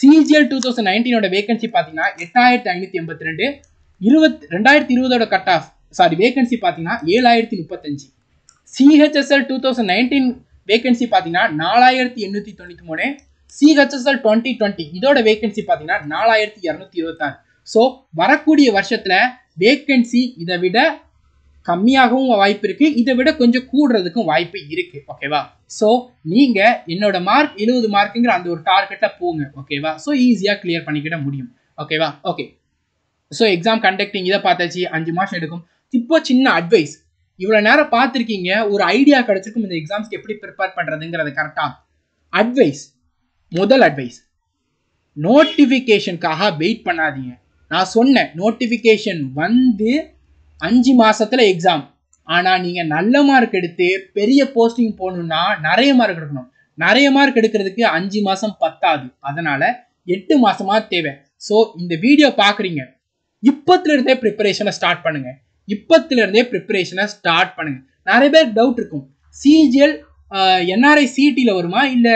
சிஜிஎல் டூ தௌசண்ட் நைன்டீனோட வேகன்சி பார்த்தீங்கன்னா எட்டாயிரத்தி ஐநூற்றி எண்பத்தி ரெண்டு இருபத் ரெண்டாயிரத்தி இருபதோட கட் ஆஃப் சாரி வேகன்சி பார்த்தீங்கன்னா ஏழாயிரத்தி முப்பத்தஞ்சு CHSL two thousand nineteen vacancy பார்த்தீங்கன்னா நாலாயிரத்தி எண்ணூற்றி தொண்ணூற்றி மூணு சிஹெச்எஸ்எல் டுவெண்ட்டி டுவெண்ட்டி இதோட வேகன்சி பார்த்தீங்கன்னா நாலாயிரத்தி இரநூத்தி இருபத்தாறு ஸோ வரக்கூடிய வருஷத்தில் வேகன்சி இதை விட கம்மியாகவும் வாய்ப்பு இருக்கு இதை விட கொஞ்சம் கூடுறதுக்கும் வாய்ப்பு இருக்கு ஓகேவா ஸோ நீங்க என்னோட மார்க் எழுபது மார்க்குங்கிற அந்த ஒரு டார்கெட்டை போங்க ஓகேவா ஸோ ஈஸியாக கிளியர் பண்ணிக்கிட முடியும் ஓகேவா ஓகே ஸோ எக்ஸாம் கண்டக்டிங் இதை பார்த்தாச்சு அஞ்சு மாதம் எடுக்கும் இப்போ சின்ன அட்வைஸ் இவ்வளோ நேரம் பார்த்துருக்கீங்க ஒரு ஐடியா கிடச்சிருக்கும் இந்த எக்ஸாம்ஸ்க்கு எப்படி ப்ரிப்பேர் பண்ணுறதுங்கிறது கரெக்டாக அட்வைஸ் முதல் அட்வைஸ் நோட்டிஃபிகேஷனுக்காக வெயிட் பண்ணாதீங்க நான் சொன்னேன் நோட்டிஃபிகேஷன் வந்து அஞ்சு மாசத்துல எக்ஸாம் ஆனா நீங்க நல்ல மார்க் எடுத்து பெரிய போஸ்டிங் போகணும்னா நிறைய மார்க் எடுக்கணும் நிறைய மார்க் எடுக்கிறதுக்கு அஞ்சு மாசம் பத்தாது அதனால எட்டு மாசமா தேவை ஸோ இந்த வீடியோ பாக்குறீங்க இப்பத்துல இருந்தே ப்ரிப்பரேஷனை ஸ்டார்ட் பண்ணுங்க இப்பத்துல இருந்தே ப்ரிப்பரேஷனை ஸ்டார்ட் பண்ணுங்க நிறைய பேர் டவுட் இருக்கும் சிஜிஎல் என்ஆர்ஐ சிடியில் வருமா இல்லை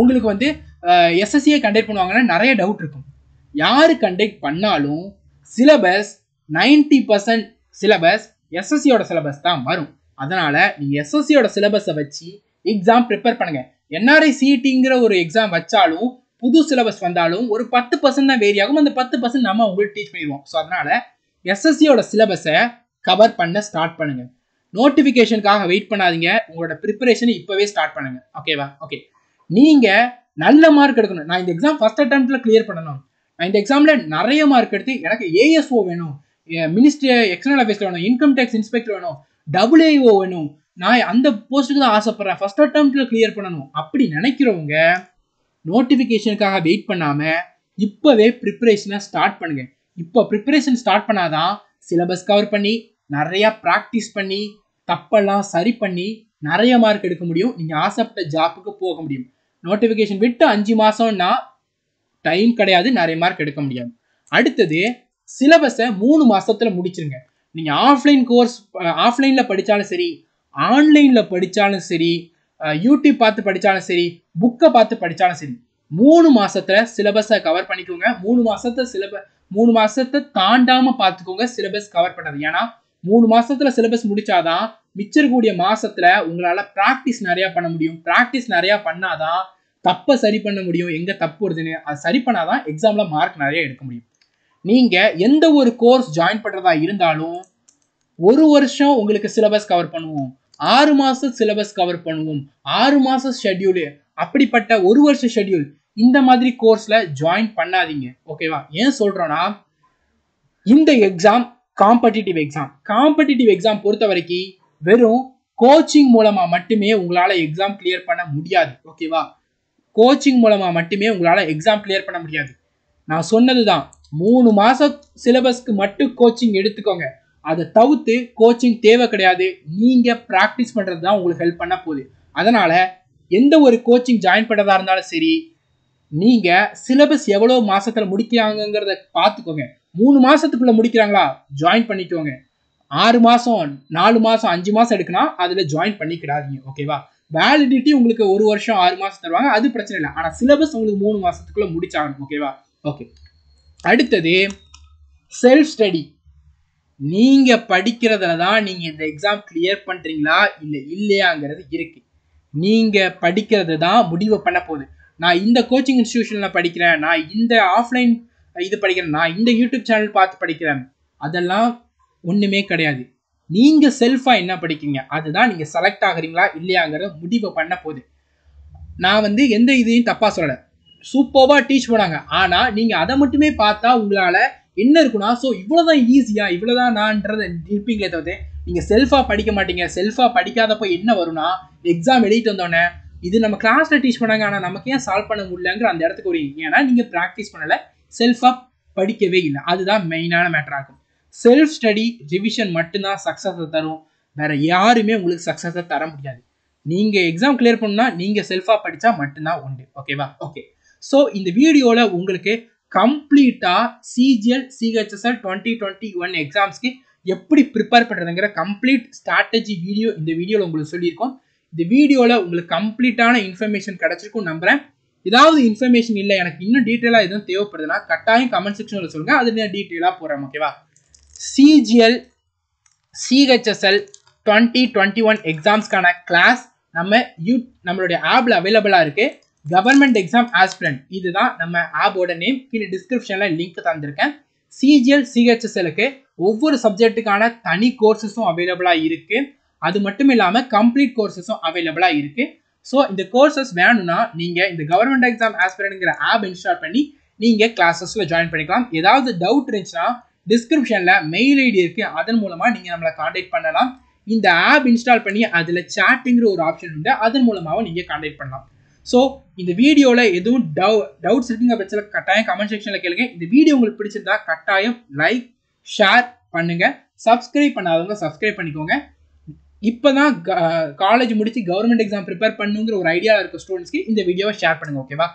உங்களுக்கு வந்து எஸ்எஸ்சியை கண்டக்ட் பண்ணுவாங்கன்னா நிறைய டவுட் இருக்கும் யார் கண்டக்ட் பண்ணாலும் சிலபஸ் நைன்டி பர்சன்ட் சிலபஸ் எஸ்எஸ்சியோட சிலபஸ் தான் வரும் அதனால் நீங்கள் எஸ்எஸ்சியோட சிலபஸை வச்சு எக்ஸாம் ப்ரிப்பேர் பண்ணுங்கள் என்ஆர்ஐ சிஇடிங்கிற e ஒரு எக்ஸாம் வச்சாலும் புது சிலபஸ் வந்தாலும் ஒரு பத்து பர்சன்ட் தான் வேரி ஆகும் அந்த பத்து பர்சன்ட் நம்ம உங்களுக்கு டீச் பண்ணிடுவோம் ஸோ அதனால் எஸ்எஸ்சியோட சிலபஸை கவர் பண்ண ஸ்டார்ட் பண்ணுங்கள் நோட்டிஃபிகேஷனுக்காக வெயிட் பண்ணாதீங்க உங்களோட ப்ரிப்பரேஷனை இப்போவே ஸ்டார்ட் பண்ணுங்கள் ஓகேவா ஓகே நீங்கள் நல்ல மார்க் எடுக்கணும் நான் இந்த எக்ஸாம் ஃபஸ்ட் அட்டம்ப்டில் கிளியர் பண்ணணும் நான் இந்த எக்ஸாமில் நிறைய மார்க் எடுத்து எனக்கு ஏஎஸ்ஓ வேணும் மினிஸ்டர் எக்ஸ்டர்னல் அஃபேர்ஸ் வேணும் இன்கம் டேக்ஸ் இன்ஸ்பெக்டர் வேணும் டபுள்யூஓ வேணும் நான் அந்த போஸ்ட்டுக்கு தான் ஆசைப்படுறேன் ஃபஸ்ட் அட்டம்ப்டில் கிளியர் பண்ணணும் அப்படி நினைக்கிறவங்க நோட்டிஃபிகேஷனுக்காக வெயிட் பண்ணாமல் இப்போவே ப்ரிப்பரேஷனை ஸ்டார்ட் பண்ணுங்கள் இப்போ ப்ரிப்பரேஷன் ஸ்டார்ட் பண்ணாதான் சிலபஸ் கவர் பண்ணி நிறையா ப்ராக்டிஸ் பண்ணி தப்பெல்லாம் சரி பண்ணி நிறைய மார்க் எடுக்க முடியும் நீங்கள் ஆசைப்பட்ட ஜாப்புக்கு போக முடியும் நோட்டிஃபிகேஷன் விட்டு அஞ்சு மாதம்னா டைம் கிடையாது நிறைய மார்க் எடுக்க முடியாது அடுத்தது சிலபஸை மூணு மாதத்தில் முடிச்சிருங்க நீங்கள் ஆஃப்லைன் கோர்ஸ் ஆஃப்லைனில் படித்தாலும் சரி ஆன்லைனில் படித்தாலும் சரி யூடியூப் பார்த்து படித்தாலும் சரி புக்கை பார்த்து படித்தாலும் சரி மூணு மாதத்தில் சிலபஸை கவர் பண்ணிக்கோங்க மூணு மாதத்தை சிலப மூணு மாதத்தை தாண்டாமல் பார்த்துக்கோங்க சிலபஸ் கவர் பண்ணது ஏன்னா மூணு மாதத்தில் சிலபஸ் முடித்தாதான் மிச்சக்கூடிய மாதத்தில் உங்களால் ப்ராக்டிஸ் நிறையா பண்ண முடியும் ப்ராக்டிஸ் நிறையா பண்ணாதான் தப்பை சரி பண்ண முடியும் எங்கே தப்பு வருதுன்னு அது சரி பண்ணாதான் எக்ஸாமில் மார்க் நிறைய எடுக்க முடியும் நீங்க எந்த ஒரு கோர்ஸ் ஜாயின் பண்றதா இருந்தாலும் ஒரு வருஷம் உங்களுக்கு சிலபஸ் கவர் பண்ணுவோம் ஆறு மாதம் சிலபஸ் கவர் பண்ணுவோம் ஆறு மாச ஷெட்யூலு அப்படிப்பட்ட ஒரு வருஷ ஷெட்யூல் இந்த மாதிரி கோர்ஸ்ல ஜாயின் பண்ணாதீங்க ஓகேவா ஏன் சொல்றோம்னா இந்த exam competitive exam competitive exam பொறுத்த வரைக்கும் வெறும் கோச்சிங் மூலமா மட்டுமே உங்களால எக்ஸாம் கிளியர் பண்ண முடியாது ஓகேவா கோச்சிங் மூலமா மட்டுமே உங்களால எக்ஸாம் கிளியர் பண்ண முடியாது நான் சொன்னது தான் மூணு மாதம் சிலபஸ்க்கு மட்டும் கோச்சிங் எடுத்துக்கோங்க அதை தவிர்த்து கோச்சிங் தேவை கிடையாது நீங்கள் ப்ராக்டிஸ் பண்ணுறது தான் உங்களுக்கு ஹெல்ப் பண்ண போகுது அதனால் எந்த ஒரு கோச்சிங் ஜாயின் பண்ணுறதா இருந்தாலும் சரி நீங்கள் சிலபஸ் எவ்வளோ மாதத்தில் முடிக்கிறாங்கிறத பார்த்துக்கோங்க மூணு மாதத்துக்குள்ளே முடிக்கிறாங்களா ஜாயின் பண்ணிக்கோங்க ஆறு மாதம் நாலு மாதம் அஞ்சு மாதம் எடுக்குன்னா அதில் ஜாயின் பண்ணிக்கிடாதீங்க ஓகேவா வேலிடிட்டி உங்களுக்கு ஒரு வருஷம் ஆறு மாதம் தருவாங்க அது பிரச்சனை இல்லை ஆனால் சிலபஸ் உங்களுக்கு மூணு மாதத்துக்குள்ளே முடிச்சாகணும் ஓகேவா ஓகே அடுத்தது செல்ஃப் ஸ்டடி நீங்கள் படிக்கிறதுல தான் நீங்கள் இந்த எக்ஸாம் கிளியர் பண்ணுறீங்களா இல்லை இல்லையாங்கிறது இருக்குது நீங்கள் படிக்கிறது தான் முடிவு பண்ண போகுது நான் இந்த கோச்சிங் இன்ஸ்டியூஷனில் படிக்கிறேன் நான் இந்த ஆஃப்லைன் இது படிக்கிறேன் நான் இந்த யூடியூப் சேனல் பார்த்து படிக்கிறேன் அதெல்லாம் ஒன்றுமே கிடையாது நீங்கள் செல்ஃபாக என்ன படிக்கிறீங்க அதுதான் நீங்கள் செலக்ட் ஆகுறீங்களா இல்லையாங்கிறத முடிவு பண்ண போகுது நான் வந்து எந்த இதையும் தப்பாக சொல்லலை சூப்பர்வாக டீச் பண்ணாங்க ஆனால் நீங்கள் அதை மட்டுமே பார்த்தா உங்களால் என்ன இருக்குன்னா ஸோ இவ்வளோதான் ஈஸியாக இவ்வளோதான் நான்ன்றதை இருப்பீங்களே தவிர நீங்கள் செல்ஃபாக படிக்க மாட்டீங்க செல்ஃபாக படிக்காதப்போ என்ன வரும்னா எக்ஸாம் எழுதிட்டு வந்தோடனே இது நம்ம கிளாஸில் டீச் பண்ணாங்க ஆனால் நமக்கு ஏன் சால்வ் பண்ண முடியலங்கிற அந்த இடத்துக்கு ஒரு ஏன்னா நீங்கள் ப்ராக்டிஸ் பண்ணலை செல்ஃபாக படிக்கவே இல்லை அதுதான் மெயினான மேட்டர் ஆகும் செல்ஃப் ஸ்டடி ரிவிஷன் மட்டும்தான் சக்ஸஸை தரும் வேறு யாருமே உங்களுக்கு சக்ஸஸை தர முடியாது நீங்கள் எக்ஸாம் கிளியர் பண்ணால் நீங்கள் செல்ஃபாக படித்தா மட்டும்தான் உண்டு ஓகேவா ஓகே ஸோ இந்த வீடியோவில் உங்களுக்கு கம்ப்ளீட்டாக CGL CHSL twenty twenty one எக்ஸாம்ஸ்க்கு எப்படி ப்ரிப்பேர் பண்ணுறதுங்கிற கம்ப்ளீட் ஸ்ட்ராட்டஜி வீடியோ இந்த வீடியோவில் உங்களுக்கு சொல்லியிருக்கோம் இந்த வீடியோவில் உங்களுக்கு கம்ப்ளீட்டான இன்ஃபர்மேஷன் கிடச்சிருக்கும் நம்புகிறேன் ஏதாவது இன்ஃபர்மேஷன் இல்லை எனக்கு இன்னும் டீட்டெயிலாக எதுவும் தேவைப்படுதுன்னா கட்டாயம் கமெண்ட் செக்ஷனில் சொல்லுங்கள் அது நான் டீட்டெயிலாக போகிறேன் ஓகேவா CGL CHSL twenty twenty one எக்ஸாம்ஸ்க்கான கிளாஸ் நம்ம யூ நம்மளுடைய ஆப்பில் அவைலபிளாக இருக்குது கவர்மெண்ட் எக்ஸாம் ஆஸ்பிரண்ட் இதுதான் நம்ம ஆப்போட நேம் கீழே டிஸ்கிரிப்ஷனில் லிங்க் தந்திருக்கேன் சிஜிஎல் சிஹெச்எஸ்எலுக்கு ஒவ்வொரு சப்ஜெக்ட்டுக்கான தனி கோர்சஸும் அவைலபிளாக இருக்குது அது மட்டும் இல்லாமல் கம்ப்ளீட் கோர்சஸும் அவைலபிளாக இருக்குது ஸோ இந்த கோர்சஸ் வேணும்னா நீங்கள் இந்த கவர்மெண்ட் எக்ஸாம் ஆஸ்பிரண்ட்ங்கிற ஆப் இன்ஸ்டால் பண்ணி நீங்கள் கிளாஸஸில் ஜாயின் பண்ணிக்கலாம் ஏதாவது டவுட் இருந்துச்சுன்னா டிஸ்கிரிப்ஷனில் மெயில் ஐடி இருக்குது அதன் மூலமாக நீங்கள் நம்மளை காண்டாக்ட் பண்ணலாம் இந்த ஆப் இன்ஸ்டால் பண்ணி அதில் சாட்டுங்கிற ஒரு ஆப்ஷன் உண்டு அதன் மூலமாகவும் நீங்கள் காண்டாக்ட் பண்ணலாம் ஸோ இந்த வீடியோவில் எதுவும் டவு டவுட்ஸ் இருக்குங்க பிரச்சனை கட்டாயம் கமெண்ட் செக்ஷனில் கேளுங்க இந்த வீடியோ உங்களுக்கு பிடிச்சிருந்தா கட்டாயம் லைக் ஷேர் பண்ணுங்கள் சப்ஸ்கிரைப் பண்ணாதவங்க சப்ஸ்கிரைப் பண்ணிக்கோங்க இப்போ தான் காலேஜ் முடித்து கவர்மெண்ட் எக்ஸாம் ப்ரிப்பேர் பண்ணுங்கிற ஒரு ஐடியா இருக்க ஸ்டூடெண்ட்ஸ்க்கு இந்த வீடியோவை ஷேர் பண்ணுங்கள் ஓகேவா